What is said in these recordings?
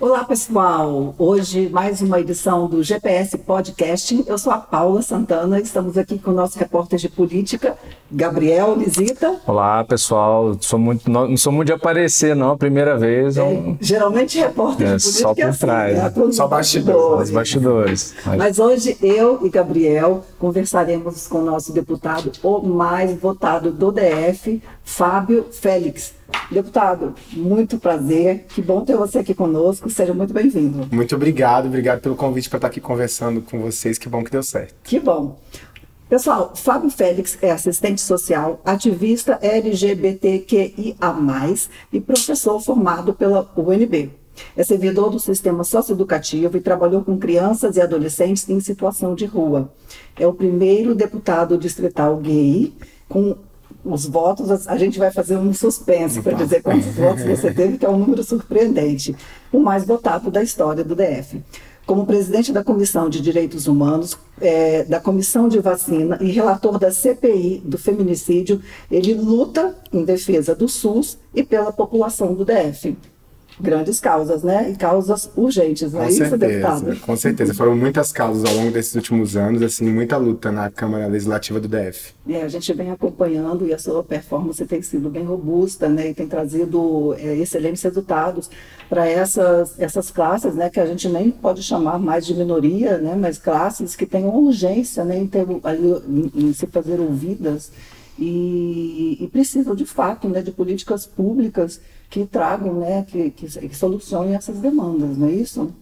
Olá, pessoal! Hoje, mais uma edição do GPS Podcasting. Eu sou a Paula Santana, estamos aqui com o nosso repórter de política, Gabriel Lisita. Olá, pessoal! Sou muito, não sou muito de aparecer, não, a primeira vez. É, um... Geralmente, repórter é, de política só é por é assim, trás. Né? né? Só bastidores. bastidores. Mas... Mas hoje, eu e Gabriel conversaremos com o nosso deputado, o mais votado do DF, Fábio Félix. Deputado, muito prazer. Que bom ter você aqui conosco. Seja muito bem-vindo. Muito obrigado, obrigado pelo convite para estar aqui conversando com vocês. Que bom que deu certo. Que bom. Pessoal, Fábio Félix é assistente social, ativista LGBTQIA+, e professor formado pela UNB. É servidor do sistema socioeducativo e trabalhou com crianças e adolescentes em situação de rua. É o primeiro deputado distrital gay com os votos, a gente vai fazer um suspense para dizer quantos votos você teve, que é um número surpreendente, o mais votado da história do DF. Como presidente da Comissão de Direitos Humanos, é, da Comissão de Vacina e relator da CPI do feminicídio, ele luta em defesa do SUS e pela população do DF grandes causas, né? E causas urgentes, não é certeza, isso, deputado? Com certeza. Foram muitas causas ao longo desses últimos anos, assim, muita luta na Câmara Legislativa do DF. É, a gente vem acompanhando e a sua performance tem sido bem robusta, né? E tem trazido é, excelentes resultados para essas, essas classes, né? Que a gente nem pode chamar mais de minoria, né? Mas classes que têm urgência, né? Em, ter, ali, em, em se fazer ouvidas e, e precisam de fato né, de políticas públicas que tragam, né, que, que, que solucionem essas demandas, não é isso?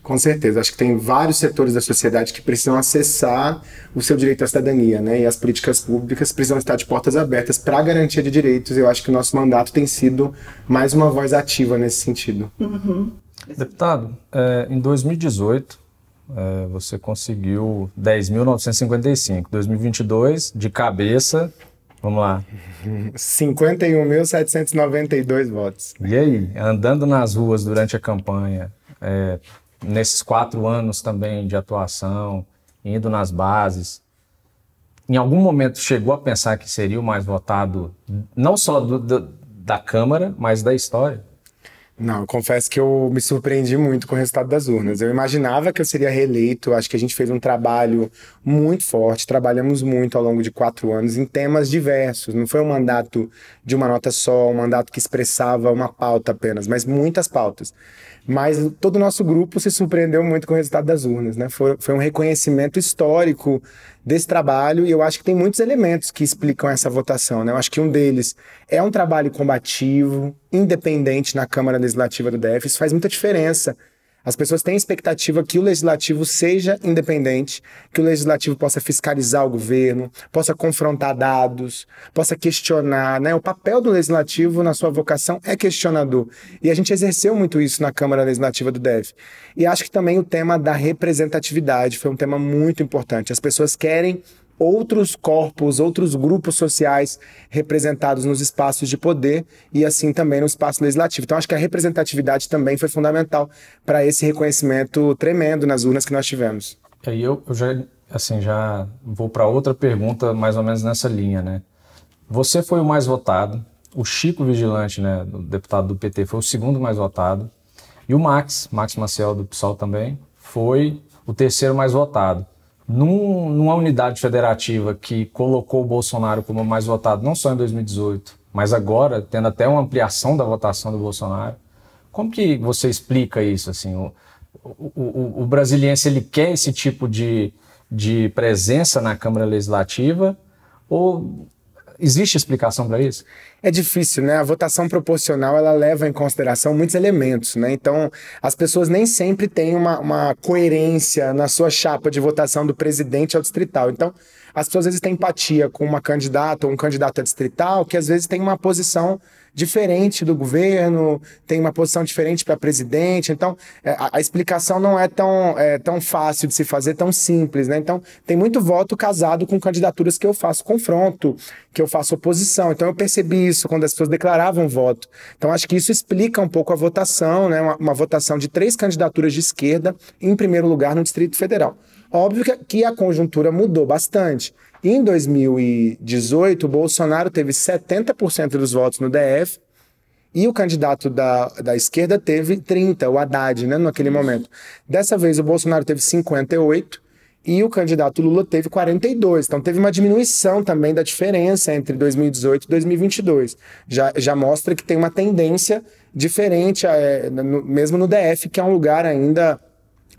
Com certeza, acho que tem vários setores da sociedade que precisam acessar o seu direito à cidadania, né? E as políticas públicas precisam estar de portas abertas para a garantia de direitos. Eu acho que o nosso mandato tem sido mais uma voz ativa nesse sentido. Uhum. Deputado, é, em 2018 é, eh, você conseguiu 10.955, 2022 de cabeça Vamos lá. 51.792 votos. E aí? Andando nas ruas durante a campanha, é, nesses quatro anos também de atuação, indo nas bases, em algum momento chegou a pensar que seria o mais votado, não só do, do, da Câmara, mas da história? Não, confesso que eu me surpreendi muito com o resultado das urnas. Eu imaginava que eu seria reeleito, acho que a gente fez um trabalho muito forte, trabalhamos muito ao longo de quatro anos em temas diversos. Não foi um mandato de uma nota só, um mandato que expressava uma pauta apenas, mas muitas pautas. Mas todo o nosso grupo se surpreendeu muito com o resultado das urnas, né? Foi, foi um reconhecimento histórico desse trabalho e eu acho que tem muitos elementos que explicam essa votação, né? Eu acho que um deles é um trabalho combativo, independente na Câmara Legislativa do DF, isso faz muita diferença as pessoas têm expectativa que o legislativo seja independente, que o legislativo possa fiscalizar o governo, possa confrontar dados, possa questionar. Né? O papel do legislativo, na sua vocação, é questionador. E a gente exerceu muito isso na Câmara Legislativa do DEF. E acho que também o tema da representatividade foi um tema muito importante. As pessoas querem outros corpos, outros grupos sociais representados nos espaços de poder e assim também no espaço legislativo. Então acho que a representatividade também foi fundamental para esse reconhecimento tremendo nas urnas que nós tivemos. E aí eu, eu já assim já vou para outra pergunta mais ou menos nessa linha, né? Você foi o mais votado, o Chico Vigilante, né, o deputado do PT, foi o segundo mais votado e o Max, Max Maciel do PSOL também, foi o terceiro mais votado num, numa unidade federativa que colocou o Bolsonaro como mais votado, não só em 2018, mas agora, tendo até uma ampliação da votação do Bolsonaro, como que você explica isso? Assim, o, o, o, o brasiliense ele quer esse tipo de, de presença na Câmara Legislativa ou Existe explicação para isso? É difícil, né? A votação proporcional ela leva em consideração muitos elementos, né? Então, as pessoas nem sempre têm uma, uma coerência na sua chapa de votação do presidente ao distrital. Então, as pessoas às vezes têm empatia com uma candidata ou um candidato a distrital que às vezes tem uma posição diferente do governo, tem uma posição diferente para presidente. Então, é, a, a, explicação não é tão, é, tão fácil de se fazer, tão simples, né? Então, tem muito voto casado com candidaturas que eu faço confronto, que eu faço oposição. Então, eu percebi isso quando as pessoas declaravam voto. Então, acho que isso explica um pouco a votação, né? uma, uma votação de três candidaturas de esquerda em primeiro lugar no Distrito Federal. Óbvio que a conjuntura mudou bastante. Em 2018, o Bolsonaro teve 70% dos votos no DF e o candidato da, da esquerda teve 30, o Haddad, né, naquele momento. Dessa vez o Bolsonaro teve 58 e o candidato Lula teve 42. Então teve uma diminuição também da diferença entre 2018 e 2022. Já, já mostra que tem uma tendência diferente, é, no, mesmo no DF, que é um lugar ainda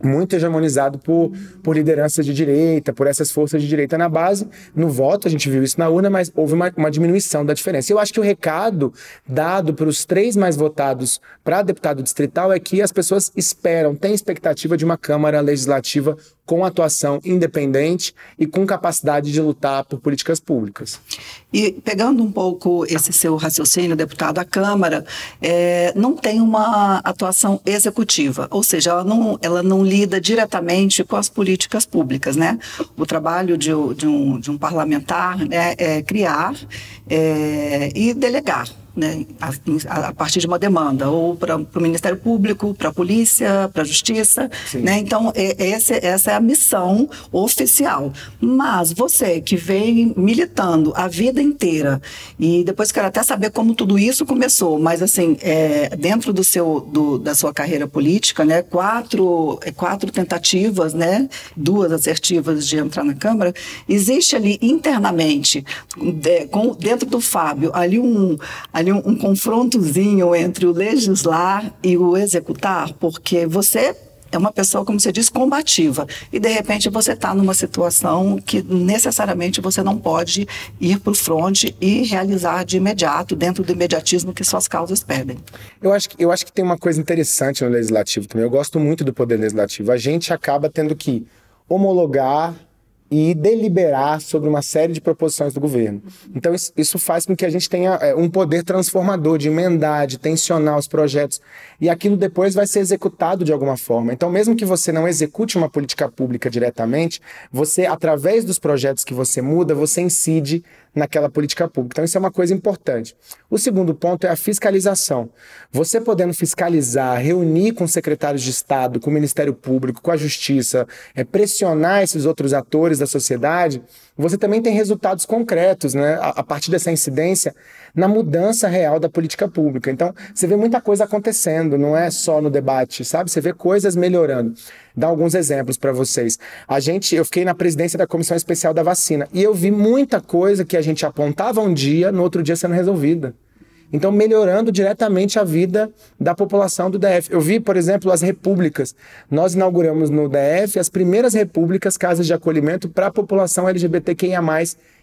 muito hegemonizado por, por lideranças de direita, por essas forças de direita na base. No voto, a gente viu isso na urna, mas houve uma, uma diminuição da diferença. Eu acho que o recado dado para os três mais votados para deputado distrital é que as pessoas esperam, têm expectativa de uma Câmara Legislativa com atuação independente e com capacidade de lutar por políticas públicas. E pegando um pouco esse seu raciocínio, deputado, a Câmara é, não tem uma atuação executiva, ou seja, ela não, ela não lida diretamente com as políticas públicas, né? O trabalho de, de, um, de um, parlamentar né, é criar é, e delegar né, a, a, partir de uma demanda, ou para o Ministério Público, para a Polícia, para a Justiça. Né? Então, é, esse, essa é a missão oficial. Mas você que vem militando a vida inteira, e depois quero até saber como tudo isso começou, mas assim, é, dentro do seu, do, da sua carreira política, né, quatro, é, quatro tentativas, né, duas assertivas de entrar na Câmara, existe ali internamente, de, com, dentro do Fábio, ali um. Ali ali um, um confrontozinho entre o legislar e o executar, porque você é uma pessoa, como você diz, combativa. E de repente você está numa situação que necessariamente você não pode ir para o fronte e realizar de imediato, dentro do imediatismo que suas causas perdem Eu acho, eu acho que tem uma coisa interessante no legislativo também. Eu gosto muito do poder legislativo. A gente acaba tendo que homologar e deliberar sobre uma série de proposições do governo. Então, isso faz com que a gente tenha é, um poder transformador, de emendar, de tensionar os projetos, e aquilo depois vai ser executado de alguma forma. Então, mesmo que você não execute uma política pública diretamente, você, através dos projetos que você muda, você incide naquela política pública. Então, isso é uma coisa importante. O segundo ponto é a fiscalização. Você podendo fiscalizar, reunir com secretários de Estado, com o Ministério Público, com a Justiça, é, pressionar esses outros atores da sociedade, você também tem resultados concretos, né? a, a partir dessa incidência, na mudança real da política pública. Então, você vê muita coisa acontecendo, não é só no debate, sabe? Você vê coisas melhorando. Dá alguns exemplos para vocês. A gente, eu fiquei na presidência da Comissão Especial da Vacina e eu vi muita coisa que a gente apontava um dia, no outro dia sendo resolvida. Então, melhorando diretamente a vida da população do DF. Eu vi, por exemplo, as repúblicas. Nós inauguramos no DF as primeiras repúblicas, casas de acolhimento para a população LGBTQIA,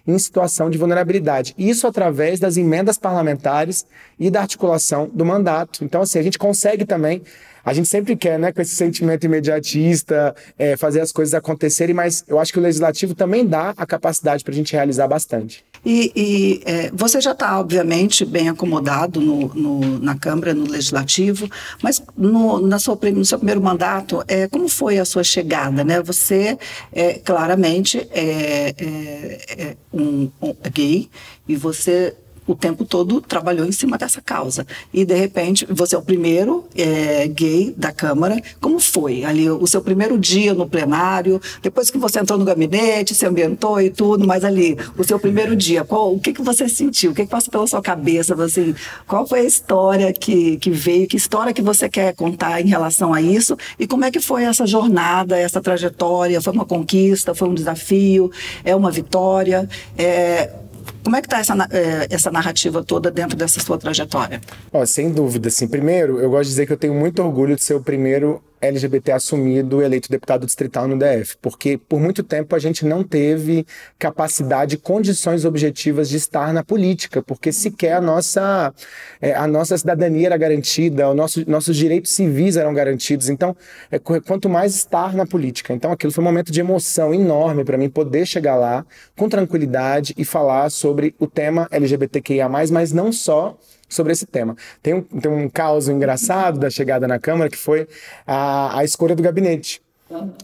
em situação de vulnerabilidade. Isso através das emendas parlamentares e da articulação do mandato. Então, assim, a gente consegue também. A gente sempre quer, né, com esse sentimento imediatista, é, fazer as coisas acontecerem, mas eu acho que o legislativo também dá a capacidade para a gente realizar bastante. E, e é, você já está, obviamente, bem acomodado no, no, na Câmara, no Legislativo, mas no, na sua, no seu primeiro mandato, é, como foi a sua chegada? Né? Você, é, claramente, é, é, é um, um gay e você o tempo todo trabalhou em cima dessa causa. E, de repente, você é o primeiro é, gay da Câmara. Como foi ali o seu primeiro dia no plenário? Depois que você entrou no gabinete, se ambientou e tudo, mas ali, o seu primeiro dia, qual, o que, que você sentiu? O que, que passou pela sua cabeça? Assim, qual foi a história que, que veio? Que história que você quer contar em relação a isso? E como é que foi essa jornada, essa trajetória? Foi uma conquista? Foi um desafio? É uma vitória? É, como é que está essa, eh, essa narrativa toda dentro dessa sua trajetória? sem dúvida, assim, primeiro, eu gosto de dizer que eu tenho muito orgulho de ser o primeiro LGBT assumido eleito deputado distrital no DF, porque por muito tempo a gente não teve capacidade, condições objetivas de estar na política, porque sequer a nossa, é, a nossa cidadania era garantida, o nosso, nossos direitos civis eram garantidos. Então, é, quanto mais estar na política. Então, aquilo foi um momento de emoção enorme para mim poder chegar lá com tranquilidade e falar sobre o tema LGBTQIA, mas não só sobre esse tema. Tem um, tem um caos engraçado da chegada na Câmara que foi a, a escolha do gabinete.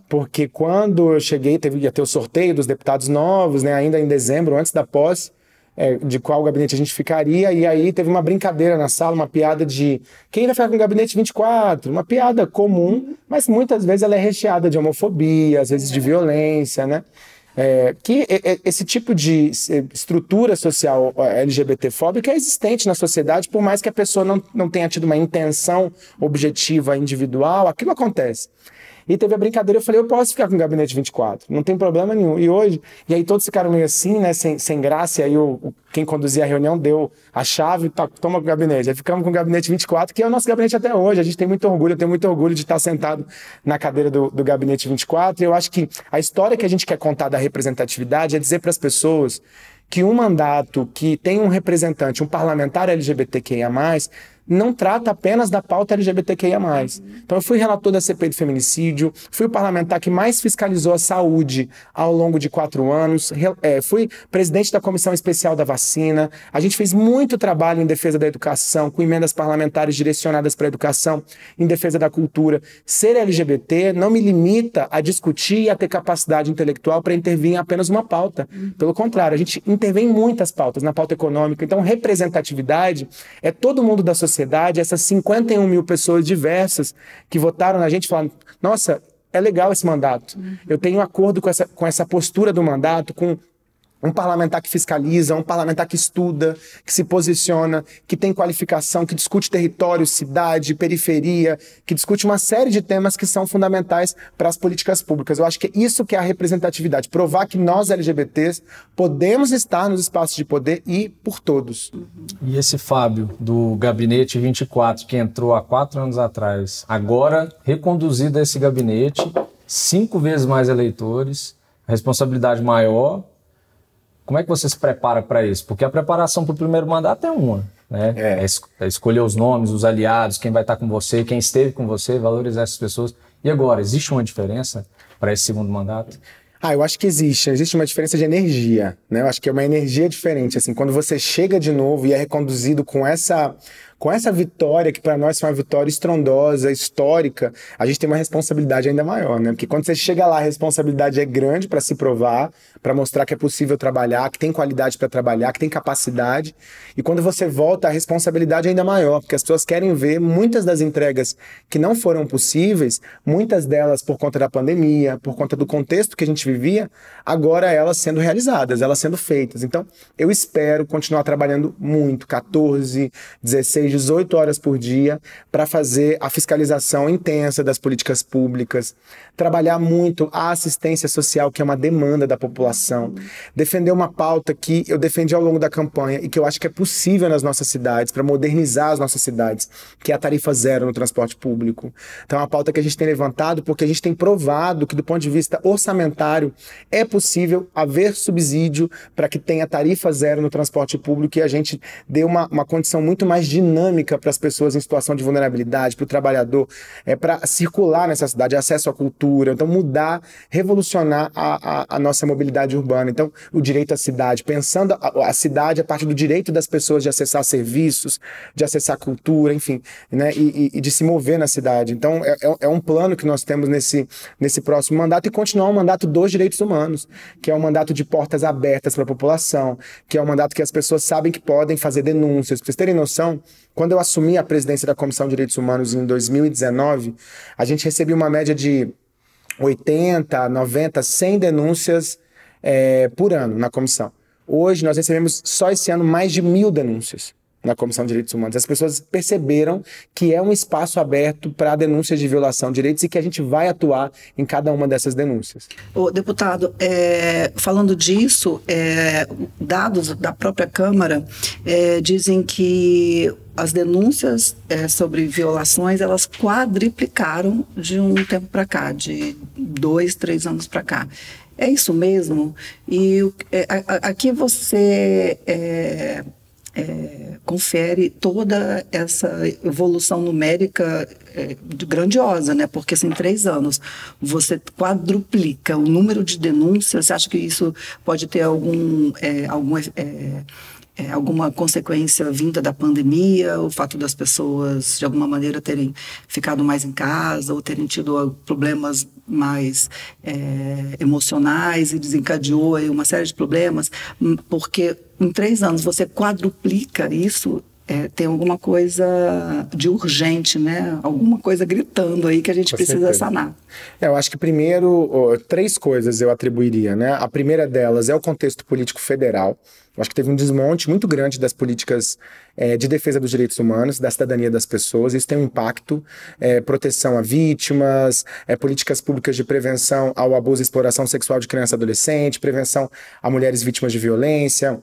Porque quando eu cheguei, teve, ia ter o sorteio dos deputados novos, né, ainda em dezembro, antes da posse, é, de qual gabinete a gente ficaria, e aí teve uma brincadeira na sala, uma piada de quem vai ficar com o gabinete 24? Uma piada comum, mas muitas vezes ela é recheada de homofobia, às vezes de violência, né? É, que esse tipo de estrutura social LGBTfóbica é existente na sociedade, por mais que a pessoa não, não tenha tido uma intenção objetiva individual, aquilo acontece. E teve a brincadeira, eu falei, eu posso ficar com o gabinete 24, não tem problema nenhum. E hoje, e aí todos ficaram meio assim, né, sem, sem graça, e aí o, quem conduzia a reunião deu a chave, tá, toma com o gabinete. Aí ficamos com o gabinete 24, que é o nosso gabinete até hoje, a gente tem muito orgulho, eu tenho muito orgulho de estar sentado na cadeira do, do gabinete 24. E eu acho que a história que a gente quer contar da representatividade é dizer para as pessoas que um mandato que tem um representante, um parlamentar LGBTQIA+, não trata apenas da pauta LGBTQIA. Então, eu fui relator da CPI do feminicídio, fui o parlamentar que mais fiscalizou a saúde ao longo de quatro anos, é, fui presidente da Comissão Especial da Vacina. A gente fez muito trabalho em defesa da educação, com emendas parlamentares direcionadas para a educação, em defesa da cultura. Ser LGBT não me limita a discutir e a ter capacidade intelectual para intervir em apenas uma pauta. Pelo contrário, a gente intervém em muitas pautas, na pauta econômica. Então, representatividade é todo mundo da sociedade sociedade, essas 51 mil pessoas diversas que votaram na gente falando: nossa, é legal esse mandato, eu tenho acordo com essa, com essa postura do mandato, com um parlamentar que fiscaliza, um parlamentar que estuda, que se posiciona, que tem qualificação, que discute território, cidade, periferia, que discute uma série de temas que são fundamentais para as políticas públicas. Eu acho que é isso que é a representatividade, provar que nós LGBTs podemos estar nos espaços de poder e por todos. E esse Fábio do gabinete 24 que entrou há quatro anos atrás, agora reconduzido a esse gabinete, cinco vezes mais eleitores, responsabilidade maior como é que você se prepara para isso? Porque a preparação para o primeiro mandato é uma, né? É. É, es é. escolher os nomes, os aliados, quem vai estar tá com você, quem esteve com você, valorizar essas pessoas. E agora, existe uma diferença para esse segundo mandato? Ah, eu acho que existe. Existe uma diferença de energia, né? Eu acho que é uma energia diferente, assim, quando você chega de novo e é reconduzido com essa com essa vitória que para nós foi uma vitória estrondosa, histórica, a gente tem uma responsabilidade ainda maior, né? Porque quando você chega lá, a responsabilidade é grande para se provar, para mostrar que é possível trabalhar, que tem qualidade para trabalhar, que tem capacidade. E quando você volta, a responsabilidade é ainda maior, porque as pessoas querem ver muitas das entregas que não foram possíveis, muitas delas por conta da pandemia, por conta do contexto que a gente vivia, agora elas sendo realizadas, elas sendo feitas. Então, eu espero continuar trabalhando muito, 14, 16, 18 horas por dia, para fazer a fiscalização intensa das políticas públicas, trabalhar muito a assistência social, que é uma demanda da população informação, defender uma pauta que eu defendi ao longo da campanha e que eu acho que é possível nas nossas cidades, para modernizar as nossas cidades, que é a tarifa zero no transporte público. Então, é uma pauta que a gente tem levantado porque a gente tem provado que, do ponto de vista orçamentário, é possível haver subsídio para que tenha tarifa zero no transporte público e a gente dê uma, uma condição muito mais dinâmica para as pessoas em situação de vulnerabilidade, para o trabalhador, é para circular nessa cidade, acesso à cultura. Então, mudar, revolucionar a, a, a nossa mobilidade mobilidade urbana. Então, o direito à cidade, pensando a, a cidade a partir do direito das pessoas de acessar serviços, de acessar cultura, enfim, né? E, e, e de se mover na cidade. Então, é, é, é, um plano que nós temos nesse, nesse próximo mandato e continuar o mandato dos direitos humanos, que é um mandato de portas abertas para a população, que é um mandato que as pessoas sabem que podem fazer denúncias. Para vocês terem noção, quando eu assumi a presidência da Comissão de Direitos Humanos em 2019, a gente recebia uma média de 80, 90, 100 denúncias é, por ano na comissão. Hoje, nós recebemos só esse ano mais de mil denúncias na Comissão de Direitos Humanos. As pessoas perceberam que é um espaço aberto para denúncias de violação de direitos e que a gente vai atuar em cada uma dessas denúncias. Ô, deputado, é, falando disso, é, dados da própria Câmara é, dizem que as denúncias é, sobre violações elas quadriplicaram de um tempo para cá, de dois, três anos para cá. É isso mesmo. E é, aqui você é, é, confere toda essa evolução numérica é, grandiosa, né? Porque assim, em três anos você quadruplica o número de denúncias. Você acha que isso pode ter algum, é, algum é, é, alguma consequência vinda da pandemia, o fato das pessoas de alguma maneira terem ficado mais em casa ou terem tido ah, problemas mais é, emocionais e desencadeou uma série de problemas, hum, porque em três anos você quadruplica isso é, tem alguma coisa de urgente, né? Alguma coisa gritando aí que a gente Com precisa certeza. sanar. É, eu acho que primeiro, três coisas eu atribuiria, né? A primeira delas é o contexto político federal. Eu acho que teve um desmonte muito grande das políticas é, de defesa dos direitos humanos, da cidadania das pessoas. Isso tem um impacto. É, proteção a vítimas, é, políticas públicas de prevenção ao abuso e exploração sexual de criança e adolescente, prevenção a mulheres vítimas de violência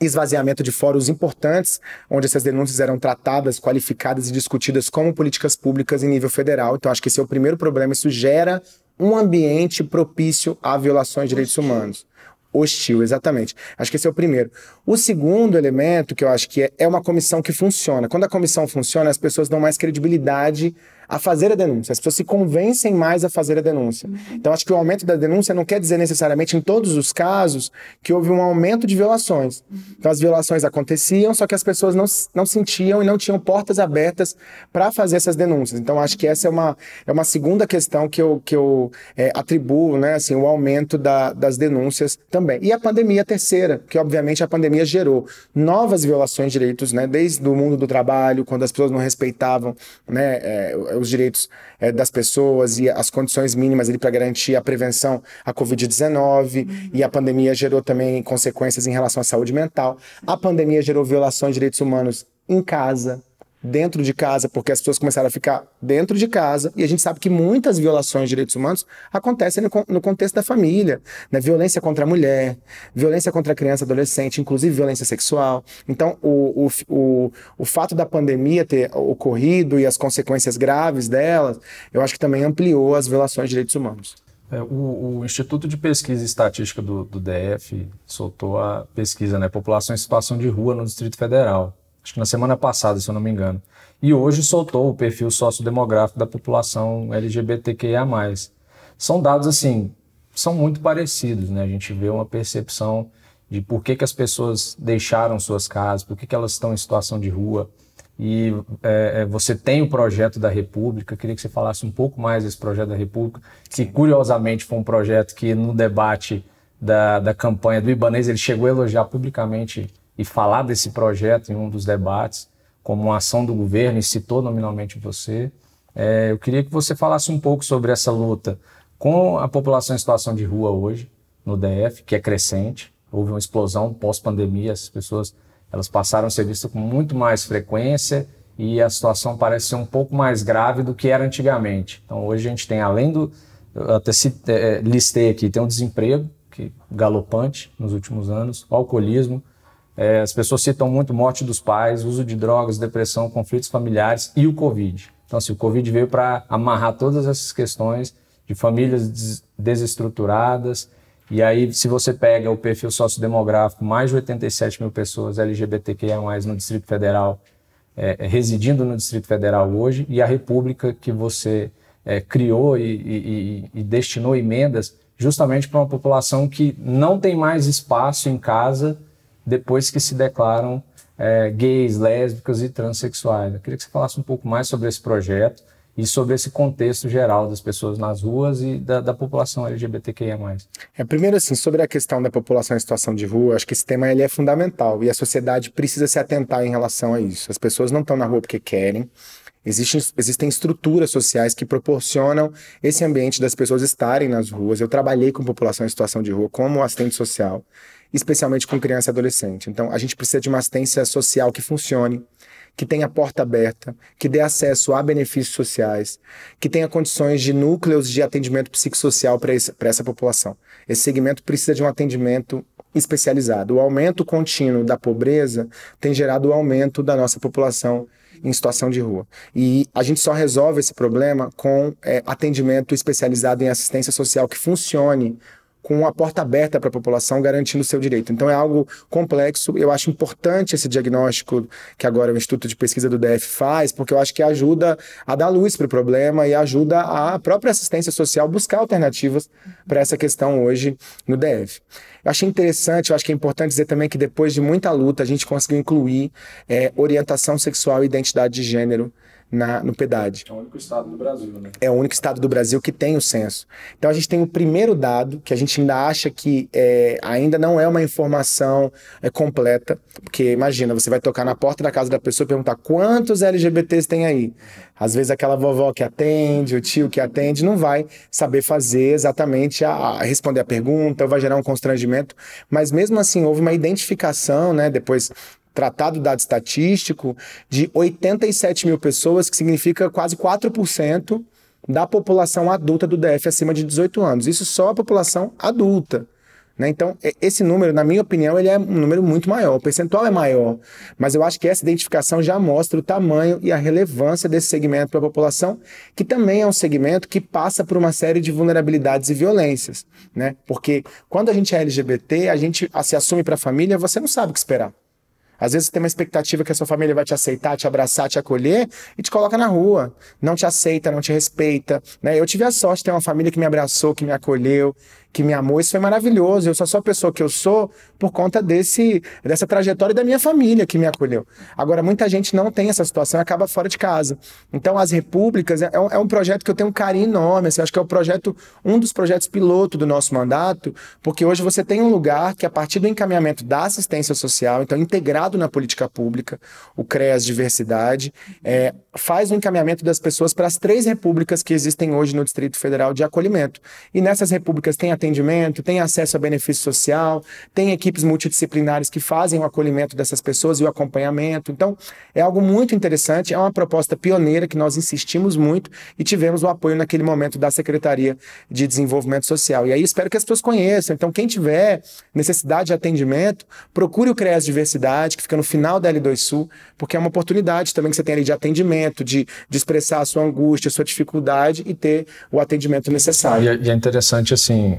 esvaziamento de fóruns importantes, onde essas denúncias eram tratadas, qualificadas e discutidas como políticas públicas em nível federal. Então, acho que esse é o primeiro problema. Isso gera um ambiente propício a violações de direitos humanos. Hostil, exatamente. Acho que esse é o primeiro. O segundo elemento que eu acho que é, é uma comissão que funciona. Quando a comissão funciona, as pessoas dão mais credibilidade a fazer a denúncia. As pessoas se convencem mais a fazer a denúncia. Uhum. Então, acho que o aumento da denúncia não quer dizer necessariamente, em todos os casos, que houve um aumento de violações. Uhum. Então, as violações aconteciam, só que as pessoas não, não sentiam e não tinham portas abertas para fazer essas denúncias. Então, acho que essa é uma, é uma segunda questão que eu, que eu é, atribuo, né, assim, o aumento da, das denúncias também. E a pandemia, a terceira, que obviamente a pandemia gerou novas violações de direitos, né, desde o mundo do trabalho, quando as pessoas não respeitavam, né, é, os direitos é, das pessoas e as condições mínimas para garantir a prevenção à Covid-19 uhum. e a pandemia gerou também consequências em relação à saúde mental. A pandemia gerou violações de direitos humanos em casa, dentro de casa, porque as pessoas começaram a ficar dentro de casa, e a gente sabe que muitas violações de direitos humanos acontecem no, no contexto da família, né? violência contra a mulher, violência contra a criança e adolescente, inclusive violência sexual. Então, o, o, o, o fato da pandemia ter ocorrido e as consequências graves delas, eu acho que também ampliou as violações de direitos humanos. É, o, o, Instituto de Pesquisa e Estatística do, do DF soltou a pesquisa, né? População em situação de rua no Distrito Federal acho que na semana passada, se eu não me engano. E hoje soltou o perfil sociodemográfico da população LGBTQIA+. São dados assim, são muito parecidos, né? A gente vê uma percepção de por que, que as pessoas deixaram suas casas, por que, que elas estão em situação de rua. E é, é você tem o projeto da República, Eu queria que você falasse um pouco mais desse projeto da República, que curiosamente foi um projeto que no debate da, da campanha do Ibanês ele chegou a elogiar publicamente e falar desse projeto em um dos debates, como uma ação do governo, e citou nominalmente você. É, eu queria que você falasse um pouco sobre essa luta com a população em situação de rua hoje, no DF, que é crescente. Houve uma explosão pós-pandemia, as pessoas elas passaram a ser vistas com muito mais frequência e a situação parece ser um pouco mais grave do que era antigamente. Então, hoje a gente tem, além do. até é, é, listei aqui, tem um desemprego que é galopante nos últimos anos, o alcoolismo, é, as pessoas citam muito morte dos pais, uso de drogas, depressão, conflitos familiares e o Covid. Então, assim, o Covid veio para amarrar todas essas questões de famílias des desestruturadas. E aí, se você pega o perfil sociodemográfico, mais de 87 mil pessoas LGBTQIA+, no Distrito Federal, é, é, residindo no Distrito Federal hoje, e a república que você é, criou e, e, e destinou emendas justamente para uma população que não tem mais espaço em casa depois que se declaram é, gays, lésbicas e transexuais. Eu queria que você falasse um pouco mais sobre esse projeto e sobre esse contexto geral das pessoas nas ruas e da, da população LGBTQIA+. É, primeiro, assim, sobre a questão da população em situação de rua, acho que esse tema ele é fundamental e a sociedade precisa se atentar em relação a isso. As pessoas não estão na rua porque querem, Existem, existem, estruturas sociais que proporcionam esse ambiente das pessoas estarem nas ruas. Eu trabalhei com população em situação de rua como assistente social especialmente com criança e adolescente. Então, a gente precisa de uma assistência social que funcione, que tenha porta aberta, que dê acesso a benefícios sociais, que tenha condições de núcleos de atendimento psicossocial para essa população. Esse segmento precisa de um atendimento especializado. O aumento contínuo da pobreza tem gerado o aumento da nossa população em situação de rua. E a gente só resolve esse problema com é, atendimento especializado em assistência social que funcione com a porta aberta para a população, garantindo o seu direito. Então é algo complexo. Eu acho importante esse diagnóstico que agora o Instituto de Pesquisa do DF faz, porque eu acho que ajuda a dar luz para o problema e ajuda a própria assistência social buscar alternativas para essa questão hoje no DF. Eu achei interessante, eu acho que é importante dizer também que depois de muita luta a gente conseguiu incluir é, orientação sexual e identidade de gênero na, no PEDAD. É o único estado do Brasil, né? É o único estado do Brasil que tem o censo. Então a gente tem o primeiro dado, que a gente ainda acha que é, ainda não é uma informação é, completa, porque imagina, você vai tocar na porta da casa da pessoa e perguntar quantos LGBTs tem aí. Às vezes aquela vovó que atende, o tio que atende, não vai saber fazer exatamente a, a responder a pergunta, vai gerar um constrangimento. Mas mesmo assim, houve uma identificação, né? Depois tratado dado estatístico de 87 mil pessoas, que significa quase 4% da população adulta do DF acima de 18 anos. Isso só a população adulta. Né? Então, esse número, na minha opinião, ele é um número muito maior, o percentual é maior, mas eu acho que essa identificação já mostra o tamanho e a relevância desse segmento para a população, que também é um segmento que passa por uma série de vulnerabilidades e violências. Né? Porque quando a gente é LGBT, a gente se assume para a família, você não sabe o que esperar. Às vezes você tem uma expectativa que a sua família vai te aceitar, te abraçar, te acolher e te coloca na rua. Não te aceita, não te respeita. Né? Eu tive a sorte de ter uma família que me abraçou, que me acolheu, que me amou. Isso foi maravilhoso. Eu só sou a pessoa que eu sou por conta desse, dessa trajetória e da minha família que me acolheu. Agora, muita gente não tem essa situação e acaba fora de casa. Então, as repúblicas é, é um é projeto que eu tenho um carinho enorme. Assim, acho que é o projeto, um dos projetos piloto do nosso mandato, porque hoje você tem um lugar que, a partir do encaminhamento da assistência social, então integrado na política pública, o CREAS Diversidade, é, faz o um encaminhamento das pessoas para as três repúblicas que existem hoje no Distrito Federal de acolhimento. E nessas repúblicas tem a atendimento, tem acesso a benefício social, tem equipes multidisciplinares que fazem o acolhimento dessas pessoas e o acompanhamento. Então, é algo muito interessante, é uma proposta pioneira que nós insistimos muito e tivemos o apoio naquele momento da Secretaria de Desenvolvimento Social. E aí espero que as pessoas conheçam. Então, quem tiver necessidade de atendimento, procure o CREAS Diversidade, que fica no final da L2 Sul, porque é uma oportunidade também que você tem ali de atendimento, de, de expressar a sua angústia, a sua dificuldade e ter o atendimento necessário. E é, e é interessante, assim,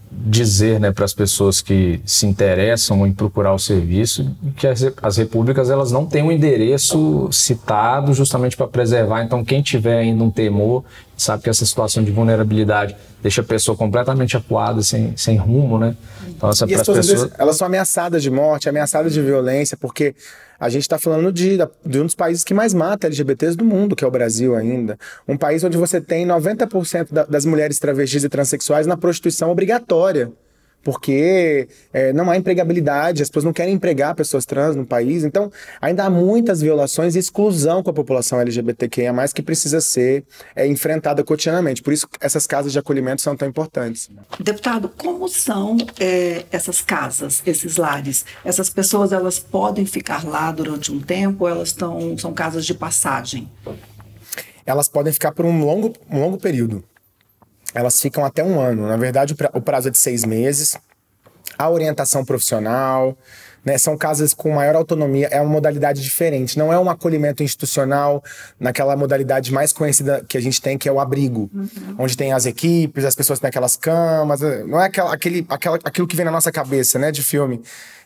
dizer né, para as pessoas que se interessam em procurar o serviço que as, as repúblicas elas não têm um endereço citado justamente para preservar. Então, quem tiver ainda um temor, sabe que essa situação de vulnerabilidade deixa a pessoa completamente acuada, sem, sem rumo, né? Então, essa, e as pessoas, pessoas, elas são ameaçadas de morte, ameaçadas de violência, porque a gente está falando de, de um dos países que mais mata LGBTs do mundo, que é o Brasil ainda. Um país onde você tem 90% da, das mulheres travestis e transexuais na prostituição obrigatória história. Porque é, não há empregabilidade, as pessoas não querem empregar pessoas trans no país. Então, ainda há muitas violações e exclusão com a população LGBTQIA, que precisa ser é, enfrentada cotidianamente. Por isso, essas casas de acolhimento são tão importantes. Deputado, como são é, essas casas, esses lares? Essas pessoas elas podem ficar lá durante um tempo ou elas tão, são casas de passagem? Elas podem ficar por um longo, um longo período elas ficam até um ano. Na verdade, o prazo é de seis meses. A orientação profissional, né, são casas com maior autonomia, é uma modalidade diferente. Não é um acolhimento institucional naquela modalidade mais conhecida que a gente tem, que é o abrigo, uhum. onde tem as equipes, as pessoas naquelas camas. Eh, não é aquela, aquele, aquela, aquilo que vem na nossa cabeça, né, de filme.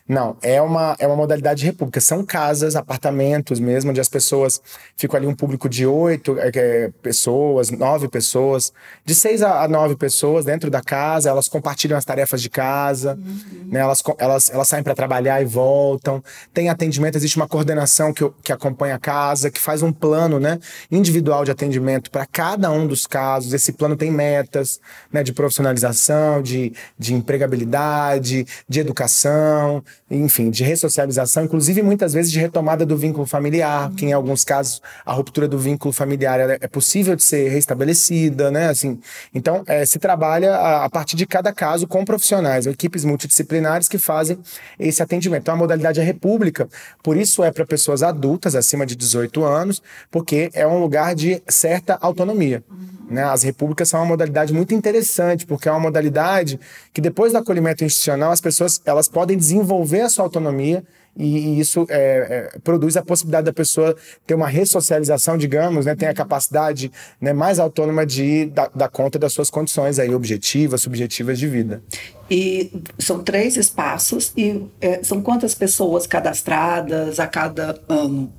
Não, é uma, é uma modalidade de república. São casas, apartamentos mesmo, onde as pessoas ficam ali um público de oito é, é pessoas, nove pessoas, de seis a nove pessoas dentro da casa, elas compartilham as tarefas de casa, uhum. né, elas, elas, elas saem para trabalhar e voltam. Tem atendimento, existe uma coordenação que, que acompanha a casa, que faz um plano né, individual de atendimento para cada um dos casos. Esse plano tem metas né, de profissionalização, de, de empregabilidade, de educação enfim, de ressocialização, inclusive muitas vezes de retomada do vínculo familiar, que em alguns casos a ruptura do vínculo familiar é possível de ser restabelecida, né? Assim, então é, se trabalha a, a, partir de cada caso com profissionais, equipes multidisciplinares que fazem esse atendimento. Então a modalidade é república, por isso é para pessoas adultas acima de 18 anos, porque é um lugar de certa autonomia. Né? As repúblicas são uma modalidade muito interessante, porque é uma modalidade que depois do acolhimento institucional as pessoas elas podem desenvolver desenvolver a sua autonomia e, isso é, é, produz a possibilidade da pessoa ter uma ressocialização, digamos, né, tem a capacidade né, mais autônoma de dar, dar, conta das suas condições aí, objetivas, subjetivas de vida. E são três espaços e é, são quantas pessoas cadastradas a cada ano?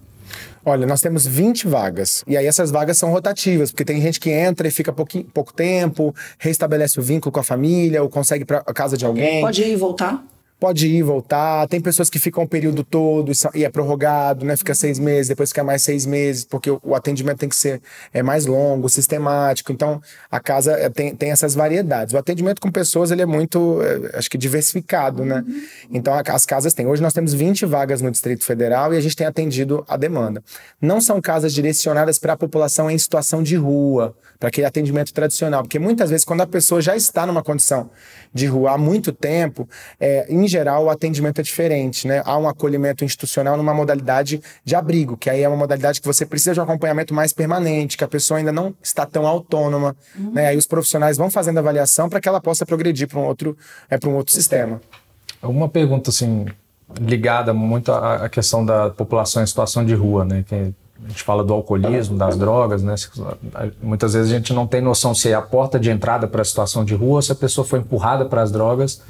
Olha, nós temos 20 vagas. E aí essas vagas são rotativas, porque tem gente que entra e fica pouquinho, pouco tempo, reestabelece o vínculo com a família, ou consegue para a casa de alguém. Pode ir e voltar? pode ir voltar. Tem pessoas que ficam o um período todo e é prorrogado, né? Fica seis meses, depois fica mais seis meses, porque o atendimento tem que ser é mais longo, sistemático. Então, a casa eh, tem, tem essas variedades. O atendimento com pessoas, ele é muito, eh, acho que diversificado, né? Então, as casas têm. Hoje nós temos 20 vagas no Distrito Federal e a gente tem atendido a demanda. Não são casas direcionadas para a população em situação de rua, para aquele atendimento tradicional, porque muitas vezes quando a pessoa já está numa condição de rua há muito tempo, é, em em geral, o atendimento é diferente, né? Há um acolhimento institucional numa modalidade de abrigo, que aí é uma modalidade que você precisa de um acompanhamento mais permanente, que a pessoa ainda não está tão autônoma, uhum. né? Aí os profissionais vão fazendo avaliação para que ela possa progredir para um outro, é, para um outro sistema. Alguma pergunta assim ligada muito à questão da população em situação de rua, né? Que a gente fala do alcoolismo, das drogas, né? Muitas vezes a gente não tem noção se é a porta de entrada para a situação de rua, se a pessoa foi empurrada para as drogas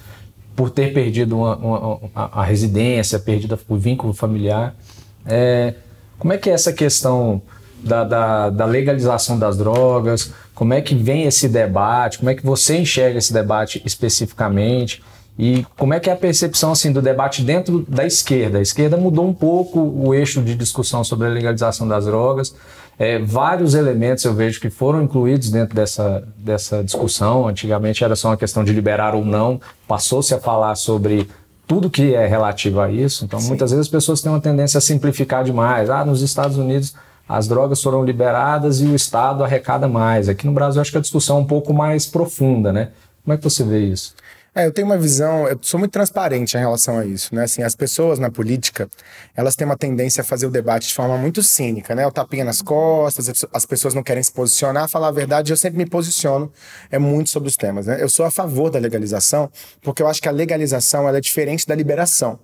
por ter perdido uma, uma, uma, a residência, perdido o vínculo familiar. É, como é que é essa questão da, da, da, legalização das drogas? Como é que vem esse debate? Como é que você enxerga esse debate especificamente? E como é que é a percepção assim do debate dentro da esquerda? A esquerda mudou um pouco o eixo de discussão sobre a legalização das drogas, é, vários elementos eu vejo que foram incluídos dentro dessa, dessa discussão. Antigamente era só uma questão de liberar ou não, passou-se a falar sobre tudo que é relativo a isso. Então, Sim. muitas vezes as pessoas têm uma tendência a simplificar demais. Ah, nos Estados Unidos as drogas foram liberadas e o Estado arrecada mais. Aqui no Brasil, acho que a discussão é um pouco mais profunda, né? Como é que você vê isso? É, eu tenho uma visão, eu sou muito transparente em relação a isso, né? Assim, as pessoas na política, elas têm uma tendência a fazer o debate de forma muito cínica, né? O tapinha nas costas, as pessoas não querem se posicionar, falar a verdade, eu sempre me posiciono, é muito sobre os temas, né? Eu sou a favor da legalização, porque eu acho que a legalização, ela é diferente da liberação.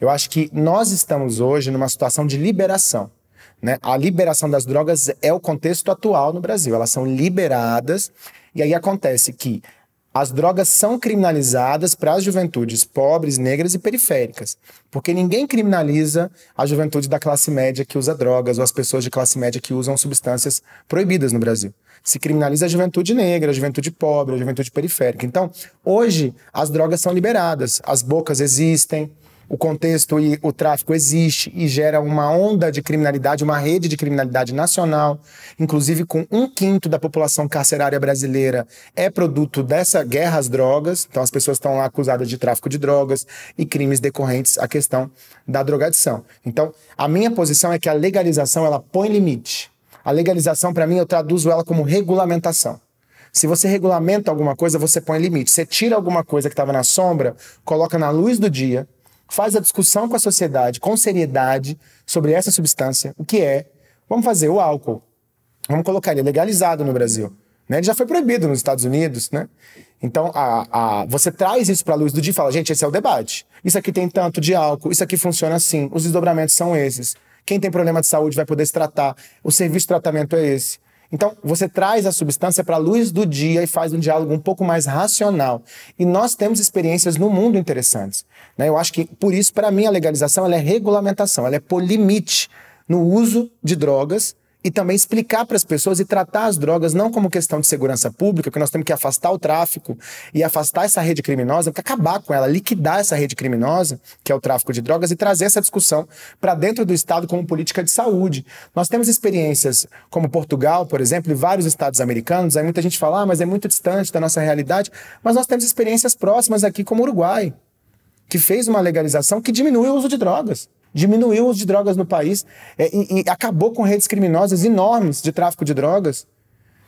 Eu acho que nós estamos hoje numa situação de liberação. Né? A liberação das drogas é o contexto atual no Brasil. Elas são liberadas e aí acontece que as drogas são criminalizadas para as juventudes pobres, negras e periféricas, porque ninguém criminaliza a juventude da classe média que usa drogas ou as pessoas de classe média que usam substâncias proibidas no Brasil. Se criminaliza a juventude negra, a juventude pobre, a juventude periférica. Então, hoje, as drogas são liberadas, as bocas existem, o contexto e o tráfico existe e gera uma onda de criminalidade, uma rede de criminalidade nacional, inclusive com um quinto da população carcerária brasileira é produto dessa guerra às drogas. Então as pessoas estão lá acusadas de tráfico de drogas e crimes decorrentes à questão da drogadição. Então a minha posição é que a legalização ela põe limite. A legalização para mim eu traduzo ela como regulamentação. Se você regulamenta alguma coisa, você põe limite. Você tira alguma coisa que estava na sombra, coloca na luz do dia, faz a discussão com a sociedade com seriedade sobre essa substância, o que é. Vamos fazer o álcool. Vamos colocar ele legalizado no Brasil. Né? Ele já foi proibido nos Estados Unidos, né? Então, a, a, você traz isso para a luz do dia e fala, gente, esse é o debate. Isso aqui tem tanto de álcool, isso aqui funciona assim, os desdobramentos são esses. Quem tem problema de saúde vai poder se tratar, o serviço de tratamento é esse. Então, você traz a substância para a luz do dia e faz um diálogo um pouco mais racional. E nós temos experiências no mundo interessantes. Né? Eu acho que, por isso, para mim, a legalização é regulamentação, ela é limite no uso de drogas e também explicar para as pessoas e tratar as drogas não como questão de segurança pública, que nós temos que afastar o tráfico e afastar essa rede criminosa, que acabar com ela, liquidar essa rede criminosa, que é o tráfico de drogas, e trazer essa discussão para dentro do Estado como política de saúde. Nós temos experiências como Portugal, por exemplo, e vários estados americanos, aí muita gente fala, ah, mas é muito distante da nossa realidade, mas nós temos experiências próximas aqui, como o Uruguai, que fez uma legalização que diminui o uso de drogas. Diminuiu o uso de drogas no país é, e, e acabou com redes criminosas enormes de tráfico de drogas.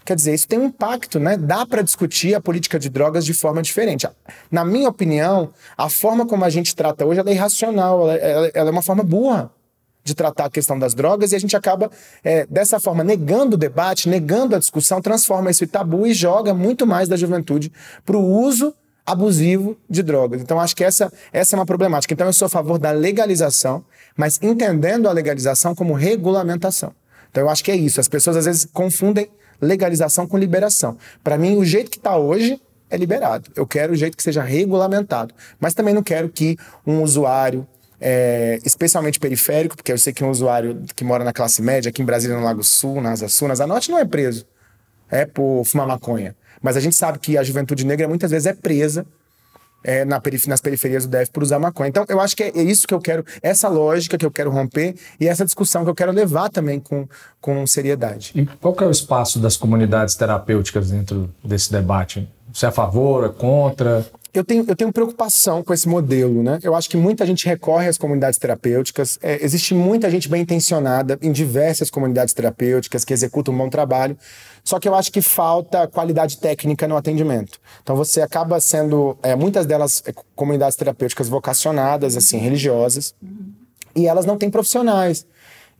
Quer dizer, isso tem um impacto, né? Dá para discutir a política de drogas de forma diferente. Na minha opinião, a forma como a gente trata hoje é irracional, ela, ela, ela, é uma forma burra de tratar a questão das drogas e a gente acaba, é, dessa forma, negando o debate, negando a discussão, transforma isso em tabu e joga muito mais da juventude para o uso abusivo de drogas. Então, acho que essa, essa é uma problemática. Então, eu sou a favor da legalização mas entendendo a legalização como regulamentação. Então eu acho que é isso. As pessoas às vezes confundem legalização com liberação. Para mim, o jeito que está hoje é liberado. Eu quero o jeito que seja regulamentado, mas também não quero que um usuário é, especialmente periférico, porque eu sei que um usuário que mora na classe média, aqui em Brasília, no Lago Sul, na Asa Sul, na Asa Norte, não é preso. É por fumar maconha. Mas a gente sabe que a juventude negra muitas vezes é presa é, na perif nas periferias do DF por usar maconha. Então, eu acho que é, é isso que eu quero, essa lógica que eu quero romper e essa discussão que eu quero levar também com, com seriedade. E qual que é o espaço das comunidades terapêuticas dentro desse debate? Você é a favor, é contra? eu tenho, eu tenho preocupação com esse modelo, né? Eu acho que muita gente recorre às comunidades terapêuticas. É, existe muita gente bem intencionada em diversas comunidades terapêuticas que executam um bom trabalho, só que eu acho que falta qualidade técnica no atendimento. Então você acaba sendo, é, muitas delas, é, comunidades terapêuticas vocacionadas, assim, religiosas, uhum. e elas não têm profissionais.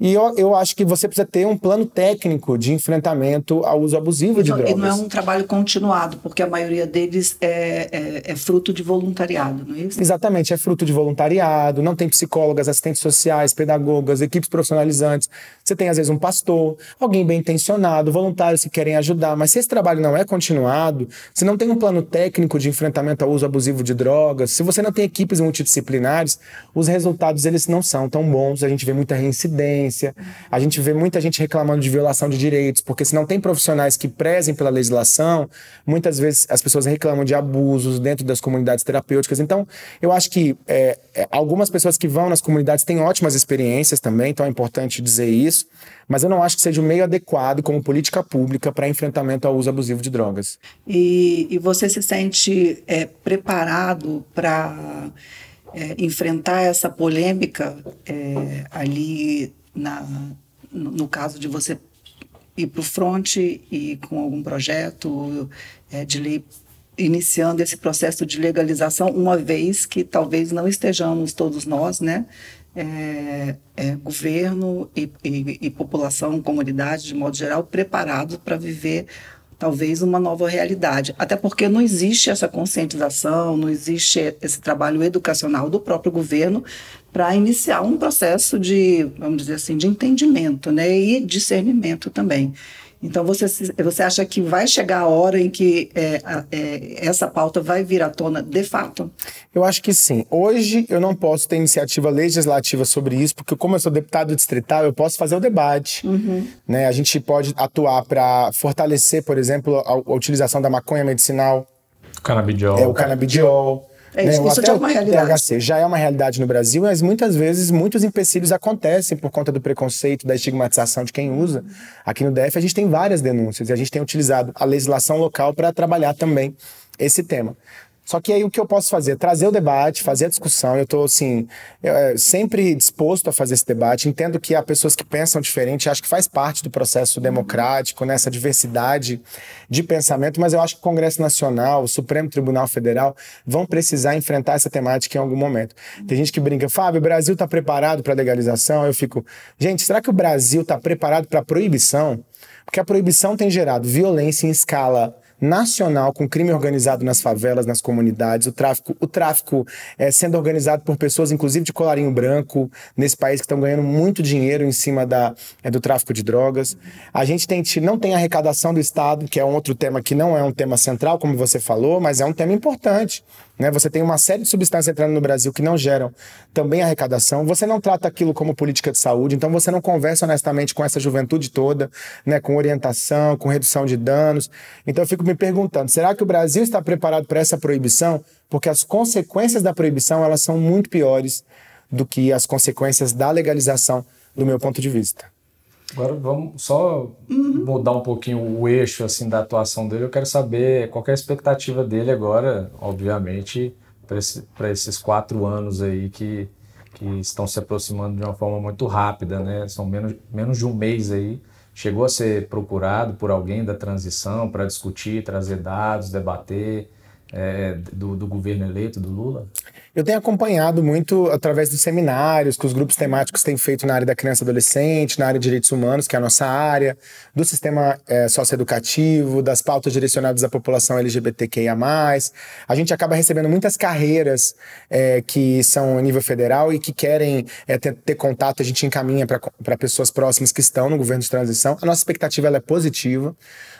E eu, eu acho que você precisa ter um plano técnico de enfrentamento ao uso abusivo de não, drogas. Não é um trabalho continuado, porque a maioria deles é, é, é, fruto de voluntariado, não é isso? Exatamente, é fruto de voluntariado, não tem psicólogas, assistentes sociais, pedagogas, equipes profissionalizantes. Você tem, às vezes, um pastor, alguém bem intencionado, voluntários que querem ajudar, mas se esse trabalho não é continuado, se não tem um plano técnico de enfrentamento ao uso abusivo de drogas, se você não tem equipes multidisciplinares, os resultados eles não são tão bons, a gente vê muita reincidência, violência. A gente vê muita gente reclamando de violação de direitos, porque se não tem profissionais que prezem pela legislação, muitas vezes as pessoas reclamam de abusos dentro das comunidades terapêuticas. Então, eu acho que é, é algumas pessoas que vão nas comunidades têm ótimas experiências também, então é importante dizer isso, mas eu não acho que seja o um meio adequado como política pública para enfrentamento ao uso abusivo de drogas. E, e você se sente é, preparado para. É, enfrentar essa polêmica é, ali na, no caso de você ir para o fronte e com algum projeto é, de lei iniciando esse processo de legalização, uma vez que talvez não estejamos todos nós, né, é, é, governo e, e, e população, comunidade de modo geral, preparados para viver talvez uma nova realidade. Até porque não existe essa conscientização, não existe esse trabalho educacional do próprio governo para iniciar um processo de, vamos dizer assim, de entendimento né, e discernimento também. Então, você, você acha que vai chegar a hora em que é, é, essa pauta vai vir à tona de fato? Eu acho que sim. Hoje eu não posso ter iniciativa legislativa sobre isso, porque como eu sou deputado distrital, eu posso fazer o debate. Uhum. Né? A gente pode atuar para fortalecer, por exemplo, a, a, utilização da maconha medicinal. O canabidiol. É, o canabidiol. É né, isso, isso já é uma realidade. THC já é uma realidade no Brasil, mas muitas vezes muitos empecilhos acontecem por conta do preconceito, da estigmatização de quem usa. Aqui no DF a gente tem várias denúncias e a gente tem utilizado a legislação local para trabalhar também esse tema. Só que aí o que eu posso fazer? Trazer o debate, fazer a discussão. Eu estou, assim, eu, é, sempre disposto a fazer esse debate. Entendo que há pessoas que pensam diferente, acho que faz parte do processo uhum. democrático, nessa né, diversidade de pensamento, mas eu acho que o Congresso Nacional, o Supremo Tribunal Federal vão precisar enfrentar essa temática em algum momento. Uhum. Tem gente que brinca, Fábio, o Brasil está preparado para legalização? Eu fico, gente, será que o Brasil está preparado para proibição? Porque a proibição tem gerado violência em escala nacional com crime organizado nas favelas, nas comunidades, o tráfico, o tráfico é, sendo organizado por pessoas, inclusive de colarinho branco, nesse país que estão ganhando muito dinheiro em cima da, é, do tráfico de drogas. A gente tem, não tem arrecadação do Estado, que é um outro tema que não é um tema central, como você falou, mas é um tema importante. Né? Você tem uma série de substâncias entrando no Brasil que não geram também arrecadação. Você não trata aquilo como política de saúde, então você não conversa honestamente com essa juventude toda, né? com orientação, com redução de danos. Então eu fico me perguntando, será que o Brasil está preparado para essa proibição? Porque as consequências da proibição elas são muito piores do que as consequências da legalização, do meu ponto de vista. Agora vamos só uhum. mudar um pouquinho o eixo assim da atuação dele. Eu quero saber qual é a expectativa dele agora, obviamente, para esse, esses quatro anos aí que, que estão se aproximando de uma forma muito rápida, né? São menos, menos de um mês aí. Chegou a ser procurado por alguém da transição para discutir, trazer dados, debater é, do, do, governo eleito, do Lula? Eu tenho acompanhado muito através dos seminários que os grupos temáticos têm feito na área da criança e adolescente, na área de direitos humanos, que é a nossa área, do sistema é, socioeducativo, das pautas direcionadas à população LGBTQIA. A gente acaba recebendo muitas carreiras é, que são a nível federal e que querem é, ter, ter, contato, a gente encaminha para pessoas próximas que estão no governo de transição. A nossa expectativa é positiva.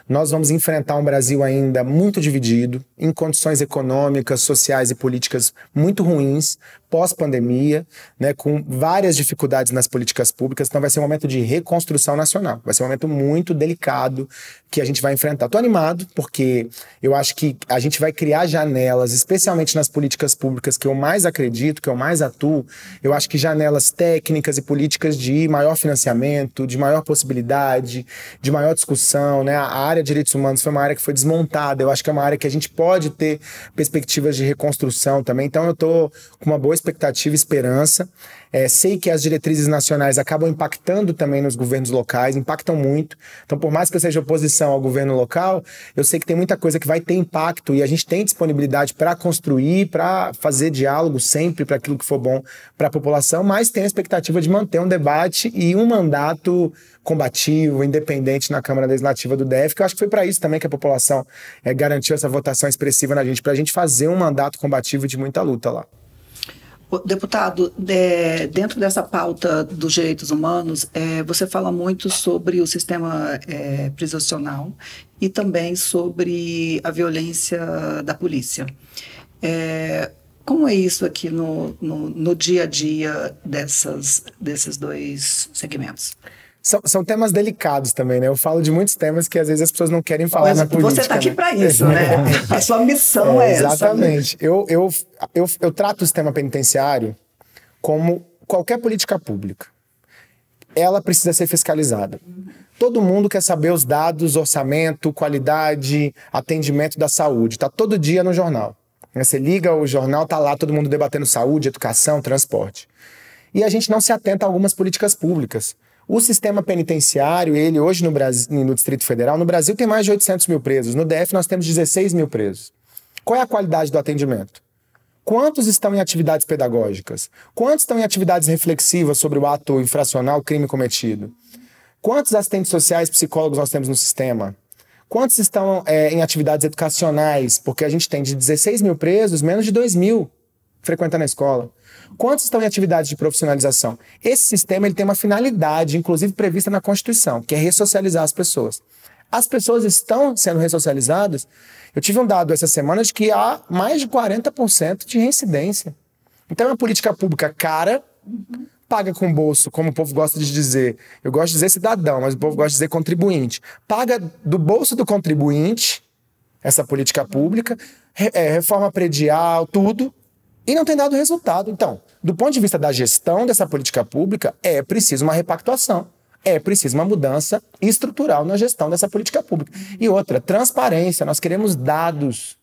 Nós vamos enfrentar um Brasil ainda muito dividido, em condições condições econômicas, sociais e políticas muito ruins, pós-pandemia, né, com várias dificuldades nas políticas públicas. Então vai ser um momento de reconstrução nacional. Vai ser um momento muito delicado que a gente vai enfrentar. Estou animado porque eu acho que a gente vai criar janelas, especialmente nas políticas públicas que eu mais acredito, que eu mais atuo. Eu acho que janelas técnicas e políticas de maior financiamento, de maior possibilidade, de maior discussão, né? A área de direitos humanos foi uma área que foi desmontada. Eu acho que é uma área que a gente pode ter perspectivas de reconstrução também. Então eu estou com uma boa expectativa e esperança. É, sei que as diretrizes nacionais acabam impactando também nos governos locais, impactam muito. Então, por mais que eu seja oposição ao governo local, eu sei que tem muita coisa que vai ter impacto e a gente tem disponibilidade para construir, para fazer diálogo sempre para aquilo que for bom para a população, mas tem a expectativa de manter um debate e um mandato combativo, independente na Câmara Legislativa do DF, que eu acho que foi para isso também que a população é, garantiu essa votação expressiva na gente, para a gente fazer um mandato combativo de muita luta lá. Deputado, é, dentro dessa pauta dos direitos humanos, é, você fala muito sobre o sistema é, prisional e também sobre a violência da polícia. É, como é isso aqui no, no, no dia a dia dessas, desses dois segmentos? São, são temas delicados também, né? Eu falo de muitos temas que às vezes as pessoas não querem falar Mas na tá política. Você está aqui né? para isso, né? A sua missão é, é essa. Né? Exatamente. Né? Eu, eu, eu, eu trato o sistema penitenciário como qualquer política pública. Ela precisa ser fiscalizada. Todo mundo quer saber os dados, orçamento, qualidade, atendimento da saúde. Está todo dia no jornal. Né? Você liga o jornal, tá lá todo mundo debatendo saúde, educação, transporte. E a gente não se atenta a algumas políticas públicas. O sistema penitenciário, ele hoje no, Brasil, no Distrito Federal, no Brasil tem mais de 800 mil presos, no DF nós temos 16 mil presos. Qual é a qualidade do atendimento? Quantos estão em atividades pedagógicas? Quantos estão em atividades reflexivas sobre o ato infracional, crime cometido? Quantos assistentes sociais, psicólogos nós temos no sistema? Quantos estão é, em atividades educacionais? Porque a gente tem de 16 mil presos, menos de 2 mil. Frequenta na escola? Quantos estão em atividades de profissionalização? Esse sistema ele tem uma finalidade, inclusive prevista na Constituição, que é ressocializar as pessoas. As pessoas estão sendo ressocializadas. Eu tive um dado essa semana de que há mais de 40% de reincidência. Então é uma política pública cara, paga com bolso, como o povo gosta de dizer. Eu gosto de dizer cidadão, mas o povo gosta de dizer contribuinte. Paga do bolso do contribuinte essa política pública, é, reforma predial, tudo, e não tem dado resultado. Então, do ponto de vista da gestão dessa política pública, é preciso uma repactuação. É preciso uma mudança estrutural na gestão dessa política pública. E outra, transparência. Nós queremos dados.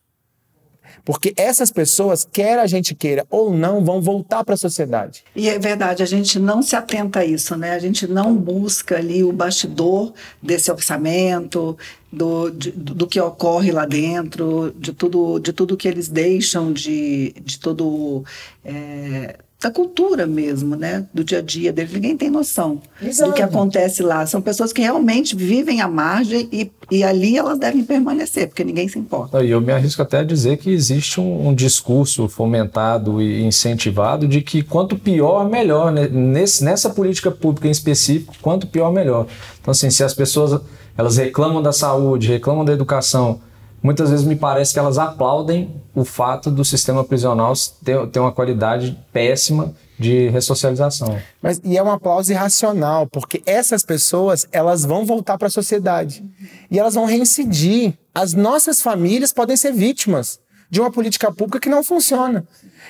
Porque essas pessoas, quer a gente queira ou não, vão voltar para a sociedade. E é verdade, a gente não se atenta a isso, né? A gente não busca ali o bastidor desse orçamento, do, de, do que ocorre lá dentro, de tudo, de tudo que eles deixam, de, de todo. É da cultura mesmo, né? Do dia a dia deles. Ninguém tem noção Exato. do que acontece lá. São pessoas que realmente vivem à margem e, e ali elas devem permanecer, porque ninguém se importa. E eu me arrisco até a dizer que existe um, um, discurso fomentado e incentivado de que quanto pior, melhor. Né? Nesse, nessa política pública em específico, quanto pior, melhor. Então, assim, se as pessoas elas reclamam da saúde, reclamam da educação, muitas vezes me parece que elas aplaudem o fato do sistema prisional ter, ter uma qualidade péssima de ressocialização. Mas e é um aplauso irracional, porque essas pessoas, elas vão voltar para a sociedade e elas vão reincidir. As nossas famílias podem ser vítimas de uma política pública que não funciona.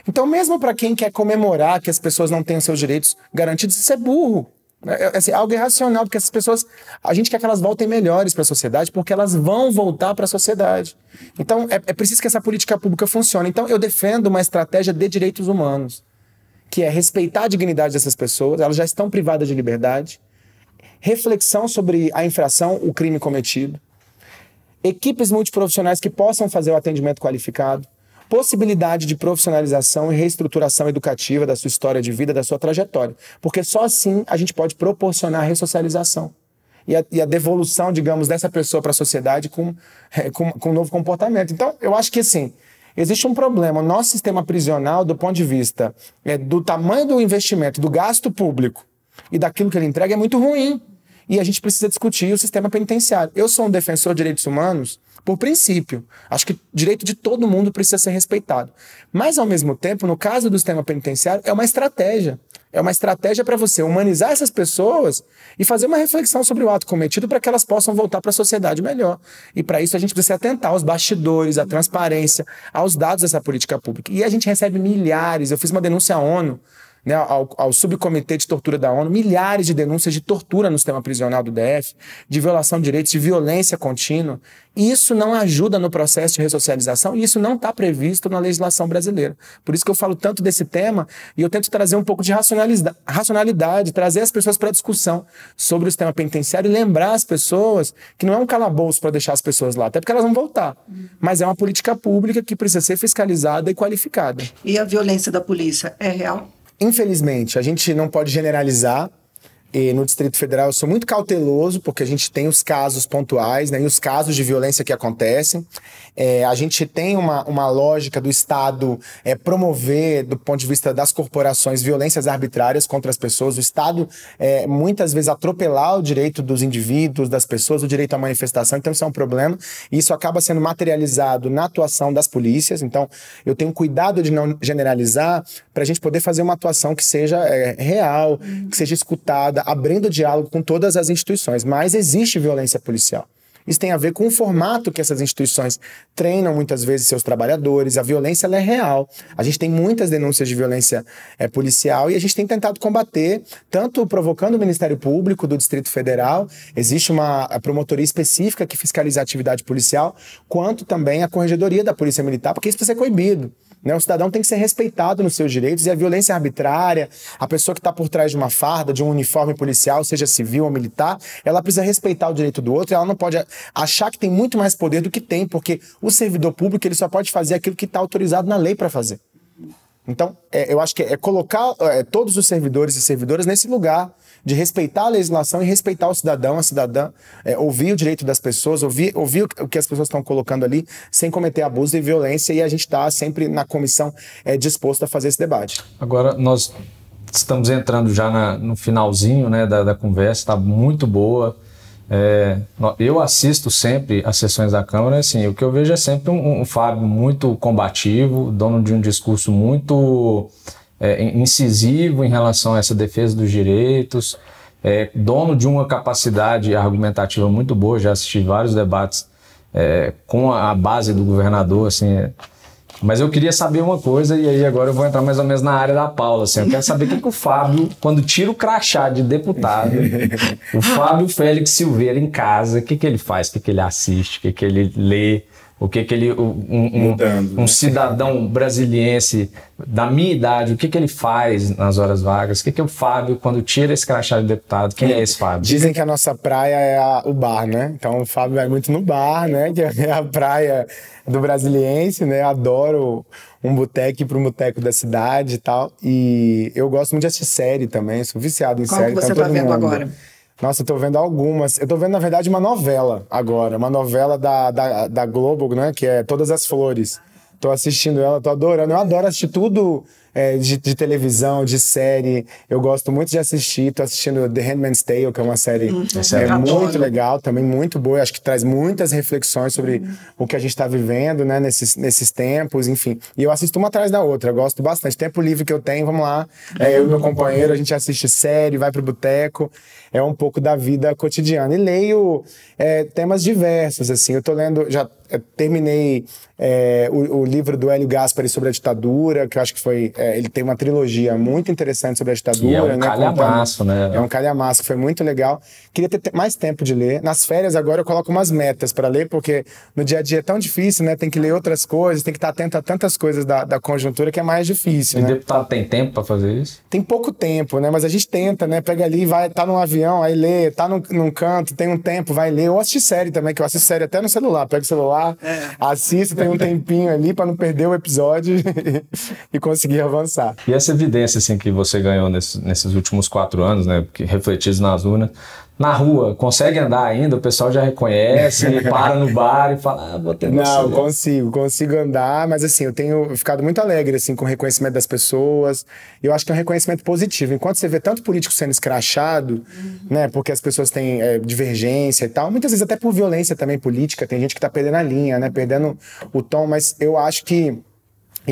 Então, mesmo para quem quer comemorar que as pessoas não têm seus direitos garantidos, isso é burro. É, é, assim, algo irracional, porque essas pessoas, a gente quer que elas voltem melhores para a sociedade, porque elas vão voltar para a sociedade. Então, é, é preciso que essa política pública funcione. Então, eu defendo uma estratégia de direitos humanos, que é respeitar a dignidade dessas pessoas, elas já estão privadas de liberdade, reflexão sobre a infração, o crime cometido, equipes multiprofissionais que possam fazer o atendimento qualificado, possibilidade de profissionalização e reestruturação educativa da sua história de vida, da sua trajetória. Porque só assim a gente pode proporcionar a ressocialização e a, e a devolução, digamos, dessa pessoa para a sociedade com, é, com, com um novo comportamento. Então, eu acho que assim. Existe um problema. O nosso sistema prisional, do ponto de vista é, do tamanho do investimento, do gasto público e daquilo que ele entrega, é muito ruim e a gente precisa discutir o sistema penitenciário. Eu sou um defensor de direitos humanos por princípio. Acho que direito de todo mundo precisa ser respeitado. Mas, ao mesmo tempo, no caso do sistema penitenciário, é uma estratégia. É uma estratégia para você humanizar essas pessoas e fazer uma reflexão sobre o ato cometido para que elas possam voltar para a sociedade melhor. E para isso a gente precisa se atentar aos bastidores, à transparência, aos dados dessa política pública. E a gente recebe milhares. Eu fiz uma denúncia à ONU né, ao, ao, subcomitê de tortura da ONU, milhares de denúncias de tortura no sistema prisional do DF, de violação de direitos, de violência contínua. Isso não ajuda no processo de ressocialização e isso não está previsto na legislação brasileira. Por isso que eu falo tanto desse tema e eu tento trazer um pouco de racionalidade, racionalidade trazer as pessoas para a discussão sobre o sistema penitenciário e lembrar as pessoas que não é um calabouço para deixar as pessoas lá, até porque elas vão voltar. Uhum. Mas é uma política pública que precisa ser fiscalizada e qualificada. E a violência da polícia é real? Infelizmente, a gente não pode generalizar, e no Distrito Federal eu sou muito cauteloso, porque a gente tem os casos pontuais, né, e os casos de violência que acontecem. É, a gente tem uma, uma lógica do Estado é, promover, do ponto de vista das corporações, violências arbitrárias contra as pessoas. O Estado é, muitas vezes atropelar o direito dos indivíduos, das pessoas, o direito à manifestação. Então isso é um problema. E isso acaba sendo materializado na atuação das polícias. Então eu tenho cuidado de não generalizar para a gente poder fazer uma atuação que seja é, real, que seja escutada abrindo diálogo com todas as instituições, mas existe violência policial. Isso tem a ver com o formato que essas instituições treinam muitas vezes seus trabalhadores. A violência é real. A gente tem muitas denúncias de violência é, policial e a gente tem tentado combater, tanto provocando o Ministério Público do Distrito Federal, existe uma promotoria específica que fiscaliza a atividade policial, quanto também a corregedoria da Polícia Militar, porque isso precisa ser coibido. Né? O cidadão tem que ser respeitado nos seus direitos e a violência arbitrária, a pessoa que está por trás de uma farda, de um uniforme policial, seja civil ou militar, ela precisa respeitar o direito do outro e ela não pode achar que tem muito mais poder do que tem, porque o servidor público ele só pode fazer aquilo que está autorizado na lei para fazer. Então, é, eu acho que é colocar é, todos os servidores e servidoras nesse lugar de respeitar a legislação e respeitar o cidadão, a cidadã, é, ouvir o direito das pessoas, ouvir, ouvir o que as pessoas estão colocando ali, sem cometer abuso e violência, e a gente está sempre na comissão é, disposto a fazer esse debate. Agora, nós estamos entrando já na, no finalzinho né, da, da conversa, está muito boa. É, eu assisto sempre as sessões da Câmara, e, assim, o que eu vejo é sempre um, um Fábio muito combativo, dono de um discurso muito é, incisivo em relação a essa defesa dos direitos, é, dono de uma capacidade argumentativa muito boa. Já assisti vários debates é, com a, base do governador, assim. É. Mas eu queria saber uma coisa, e aí agora eu vou entrar mais ou menos na área da Paula. Assim, eu quero saber o que, que o Fábio, quando tira o crachá de deputado, o Fábio Félix Silveira em casa, o que, que ele faz, o que, que ele assiste, o que, que ele lê, o que que ele, um, um, um né? cidadão brasiliense da minha idade, o que que ele faz nas horas vagas? O que que o Fábio, quando tira esse crachá de deputado, quem é esse é, Fábio? Dizem que a nossa praia é a, o bar, né? Então o Fábio vai muito no bar, né? Que é a praia do brasiliense, né? Adoro um boteco para um boteco da cidade e tal. E eu gosto muito de assistir série também, sou viciado em Qual série. Qual que você está então tá vendo mundo. agora? Nossa, eu tô vendo algumas. Eu tô vendo, na verdade, uma novela agora. Uma novela da, da, da Globo, né? Que é Todas as Flores. Tô assistindo ela, tô adorando. Eu adoro assistir tudo é, de, de, televisão, de série. Eu gosto muito de assistir. Tô assistindo The Handmaid's Tale, que é uma série uhum. é, é muito legal, também muito boa. acho que traz muitas reflexões sobre uhum. o que a gente está vivendo, né? Nesses, nesses tempos, enfim. E eu assisto uma atrás da outra. Eu gosto bastante. Tempo livre que eu tenho, vamos lá. É, eu e meu companheiro, a gente assiste série, vai pro boteco é um pouco da vida cotidiana. E leio é, temas diversos, assim. Eu tô lendo, já terminei é, o, o, livro do Hélio Gaspari sobre a ditadura, que eu acho que foi. É, ele tem uma trilogia muito interessante sobre a ditadura. E é um né, calhamaço, né? É um calhamaço, foi muito legal. Queria ter mais tempo de ler. Nas férias agora eu coloco umas metas para ler, porque no dia a dia é tão difícil, né? Tem que ler outras coisas, tem que estar atento a tantas coisas da, da conjuntura que é mais difícil. E né? deputado tem tempo para fazer isso? Tem pouco tempo, né? Mas a gente tenta, né? Pega ali, vai, tá num avião, aí lê, tá num, num canto, tem um tempo, vai ler. Ou assiste série também, que eu assisto série até no celular, pega o celular é. assista é. assiste, tem um tempinho ali para não perder o episódio e conseguir avançar. E essa evidência assim, que você ganhou nesse, nesses últimos quatro anos, né, refletidos nas urnas, na rua, consegue andar ainda? O pessoal já reconhece, para no bar e fala, ah, vou tentar. Não, consigo, consigo andar, mas assim, eu tenho ficado muito alegre assim com o reconhecimento das pessoas. Eu acho que é um reconhecimento positivo. Enquanto você vê tanto político sendo escrachado, uhum. né, porque as pessoas têm é, divergência e tal, muitas vezes até por violência também política, tem gente que tá perdendo a linha, né, perdendo o tom, mas eu acho que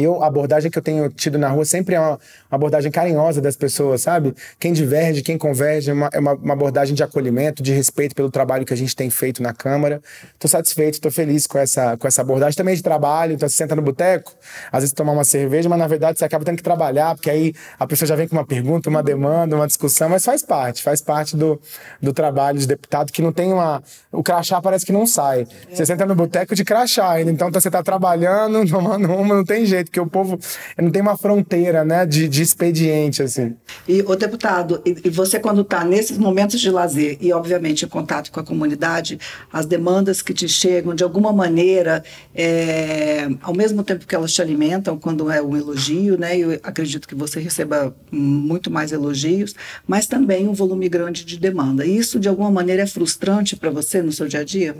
eu, a abordagem que eu tenho tido na rua sempre é uma abordagem carinhosa das pessoas, sabe? Quem diverge, quem converge, é uma, é uma, uma abordagem de acolhimento, de respeito pelo trabalho que a gente tem feito na Câmara. Estou satisfeito, estou feliz com essa, com essa abordagem. Também de trabalho, então você senta no boteco, às vezes tomar uma cerveja, mas na verdade você acaba tendo que trabalhar, porque aí a pessoa já vem com uma pergunta, uma demanda, uma discussão, mas faz parte, faz parte do, do trabalho de deputado que não tem uma. O crachá parece que não sai. Você senta no boteco de crachá ainda, então tá, você está trabalhando, tomando uma, não tem jeito jeito, que o povo não tem uma fronteira, né, de, de expediente, assim. E, o deputado, e, você quando está nesses momentos de lazer e, obviamente, em contato com a comunidade, as demandas que te chegam, de alguma maneira, é, ao mesmo tempo que elas te alimentam, quando é um elogio, né, eu acredito que você receba muito mais elogios, mas também um volume grande de demanda. isso, de alguma maneira, é frustrante para você no seu dia a dia?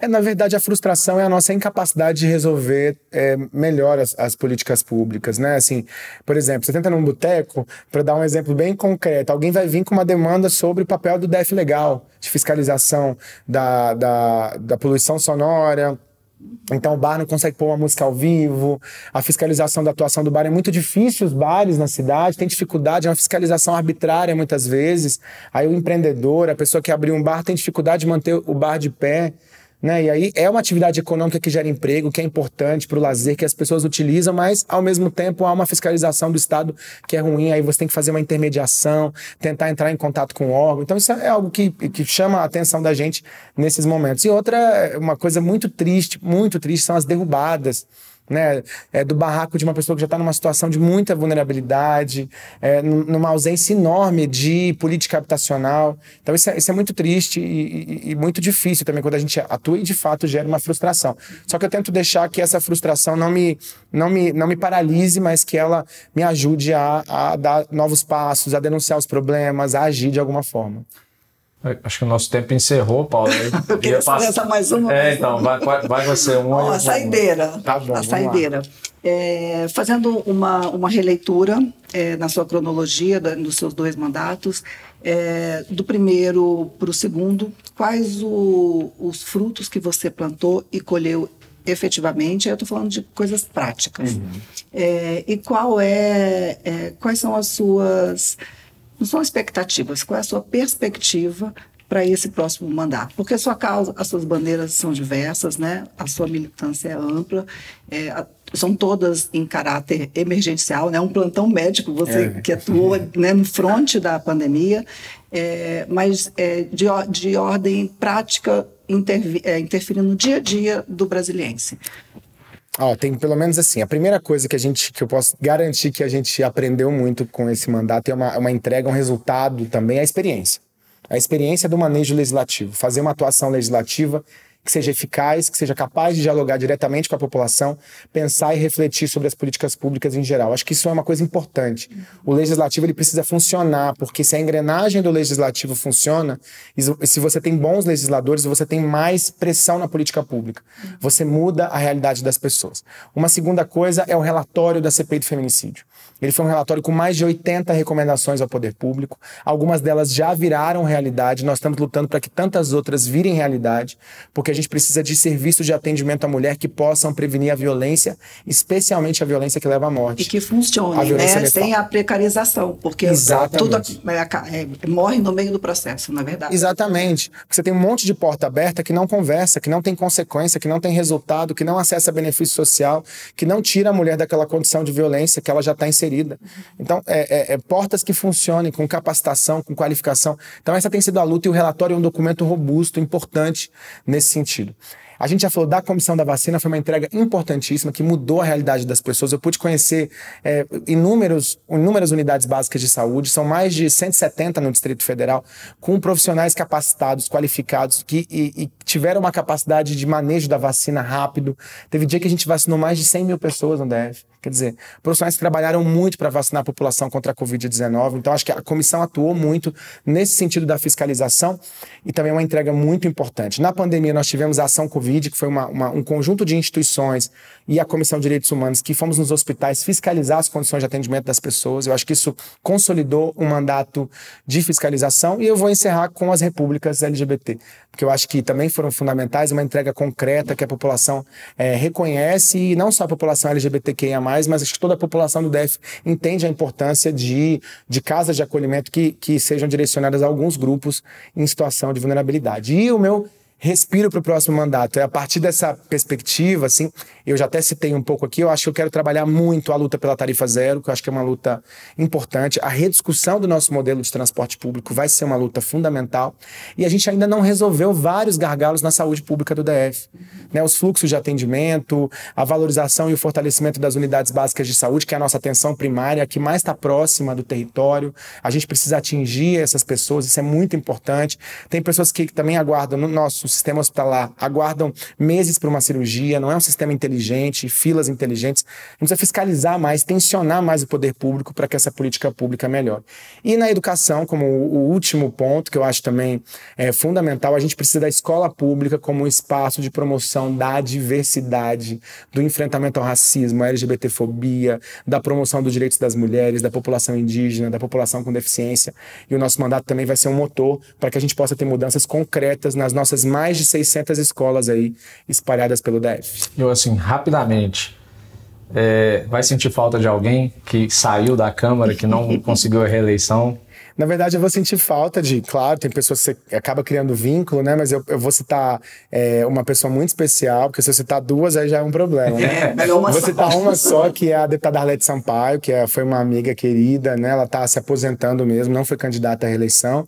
É, na verdade, a frustração é a nossa incapacidade de resolver é, melhor as, as, políticas públicas, né? Assim, por exemplo, você tenta num boteco, para dar um exemplo bem concreto, alguém vai vir com uma demanda sobre o papel do DEF legal, de fiscalização da, da, da poluição sonora, então o bar não consegue pôr uma música ao vivo, a fiscalização da atuação do bar é muito difícil, os bares na cidade têm dificuldade, é uma fiscalização arbitrária muitas vezes. Aí o empreendedor, a pessoa que abriu um bar tem dificuldade de manter o bar de pé. Né? E aí é uma atividade econômica que gera emprego, que é importante para o lazer, que as pessoas utilizam, mas ao mesmo tempo há uma fiscalização do Estado que é ruim, aí você tem que fazer uma intermediação, tentar entrar em contato com o órgão. Então isso é algo que, que chama a atenção da gente nesses momentos. E outra, uma coisa muito triste, muito triste, são as derrubadas né? É do barraco de uma pessoa que já está numa situação de muita vulnerabilidade, é, numa ausência enorme de política habitacional. Então, isso é, isso é muito triste e, e, e, muito difícil também quando a gente atua e de fato gera uma frustração. Só que eu tento deixar que essa frustração não me, não me, não me paralise, mas que ela me ajude a, a dar novos passos, a denunciar os problemas, a agir de alguma forma. Acho que o nosso tempo encerrou, Paulo. Eu queria passar mais uma. É, então, Vai, vai você uma. Não, saideira. Tá bom. A saideira. É, fazendo uma, uma releitura é, na sua cronologia da, dos seus dois mandatos, é, do primeiro para o segundo, quais o, os frutos que você plantou e colheu efetivamente? Eu estou falando de coisas práticas. Uhum. É, e qual é, é, quais são as suas não são expectativas. Qual é a sua perspectiva para esse próximo mandato? Porque a sua causa, as suas bandeiras são diversas, né? A sua militância é ampla, é, a, são todas em caráter emergencial, né? Um plantão médico, você é. que atuou né, no fronte da pandemia, é, mas é, de, de ordem prática é, interferindo no dia a dia do brasiliense. Ó, tem pelo menos assim, a primeira coisa que a gente que eu posso garantir que a gente aprendeu muito com esse mandato é uma, é uma entrega, um resultado também, é a experiência. A experiência do manejo legislativo, fazer uma atuação legislativa que seja eficaz, que seja capaz de dialogar diretamente com a população, pensar e refletir sobre as políticas públicas em geral. Acho que isso é uma coisa importante. O legislativo ele precisa funcionar, porque se a engrenagem do legislativo funciona, e se você tem bons legisladores, você tem mais pressão na política pública. Você muda a realidade das pessoas. Uma segunda coisa é o relatório da CPI do feminicídio. Ele foi um relatório com mais de 80 recomendações ao poder público. Algumas delas já viraram realidade. Nós estamos lutando para que tantas outras virem realidade, porque a gente precisa de serviços de atendimento à mulher que possam prevenir a violência, especialmente a violência que leva à morte. E que funcione, né? Letal. Sem a precarização, porque tá Exatamente. tudo é, morre no meio do processo, na é verdade. Exatamente. Porque você tem um monte de porta aberta que não conversa, que não tem consequência, que não tem resultado, que não acessa benefício social, que não tira a mulher daquela condição de violência que ela já está inserida inserida. Então, é, é, é, portas que funcionem com capacitação, com qualificação. Então, essa tem sido a luta e o relatório é um documento robusto, importante nesse sentido. A gente já falou da comissão da vacina, foi uma entrega importantíssima que mudou a realidade das pessoas. Eu pude conhecer é, inúmeros, inúmeras unidades básicas de saúde, são mais de 170 no Distrito Federal, com profissionais capacitados, qualificados, que e, e tiveram uma capacidade de manejo da vacina rápido. Teve dia que a gente vacinou mais de 100 mil pessoas no DF. Quer dizer, profissionais que trabalharam muito para vacinar a população contra a Covid-19. Então, acho que a comissão atuou muito nesse sentido da fiscalização e também uma entrega muito importante. Na pandemia, nós tivemos a ação Covid Covid, que foi uma, uma, um conjunto de instituições e a Comissão de Direitos Humanos, que fomos nos hospitais fiscalizar as condições de atendimento das pessoas. Eu acho que isso consolidou um mandato de fiscalização. E eu vou encerrar com as repúblicas LGBT, porque eu acho que também foram fundamentais uma entrega concreta que a população é, reconhece, e não só a população LGBTQIA, mas acho que toda a população do DF entende a importância de, de casas de acolhimento que, que sejam direcionadas a alguns grupos em situação de vulnerabilidade. E o meu respiro para o próximo mandato. É a partir dessa perspectiva, assim, eu já até citei um pouco aqui, eu acho que eu quero trabalhar muito a luta pela tarifa zero, que eu acho que é uma luta importante. A rediscussão do nosso modelo de transporte público vai ser uma luta fundamental. E a gente ainda não resolveu vários gargalos na saúde pública do DF. Né? Os fluxos de atendimento, a valorização e o fortalecimento das unidades básicas de saúde, que é a nossa atenção primária, que mais está próxima do território. A gente precisa atingir essas pessoas, isso é muito importante. Tem pessoas que também aguardam no nosso o sistema hospitalar aguardam meses para uma cirurgia, não é um sistema inteligente, filas inteligentes. A gente precisa fiscalizar mais, tensionar mais o poder público para que essa política pública melhore. E na educação, como o último ponto, que eu acho também é, fundamental, a gente precisa da escola pública como um espaço de promoção da diversidade, do enfrentamento ao racismo, à LGBTfobia, da promoção dos direitos das mulheres, da população indígena, da população com deficiência. E o nosso mandato também vai ser um motor para que a gente possa ter mudanças concretas nas nossas mais de 600 escolas aí espalhadas pelo DF. Eu, assim, rapidamente, é, vai sentir falta de alguém que saiu da Câmara, que não conseguiu a reeleição? Na verdade, eu vou sentir falta de, claro, tem pessoas que você acaba criando vínculo, né? Mas eu, eu vou citar é, uma pessoa muito especial, porque se eu citar duas, aí já é um problema, né? É, uma vou citar uma só, que é a deputada Arlete Sampaio, que é, foi uma amiga querida, né? Ela está se aposentando mesmo, não foi candidata à reeleição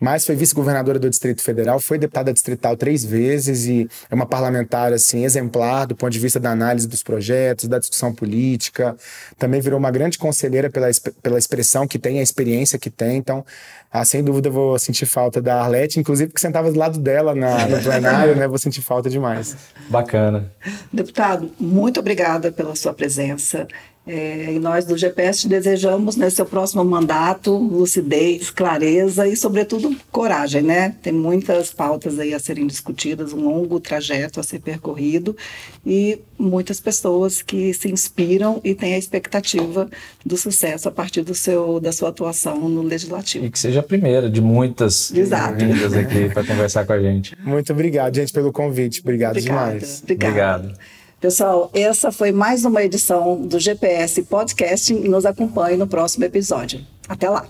mas foi vice-governadora do Distrito Federal, foi deputada distrital três vezes e é uma parlamentar assim exemplar do ponto de vista da análise dos projetos, da discussão política. Também virou uma grande conselheira pela, pela expressão que tem, a experiência que tem. Então, ah, sem dúvida, eu vou sentir falta da Arlete, inclusive que sentava do lado dela na, no plenário, né? Vou sentir falta demais. Bacana. Deputado, muito obrigada pela sua presença. É, e nós do GPS te desejamos né, seu próximo mandato, lucidez, clareza e, sobretudo, coragem, né? Tem muitas pautas aí a serem discutidas, um longo trajeto a ser percorrido e muitas pessoas que se inspiram e têm a expectativa do sucesso a partir do seu, da sua atuação no Legislativo. E que seja a primeira de muitas vindas aqui para conversar com a gente. Muito obrigado, gente, pelo convite. Obrigado Obrigada. demais. obrigado. Pessoal, essa foi mais uma edição do GPS Podcasting e nos acompanhe no próximo episódio. Até lá!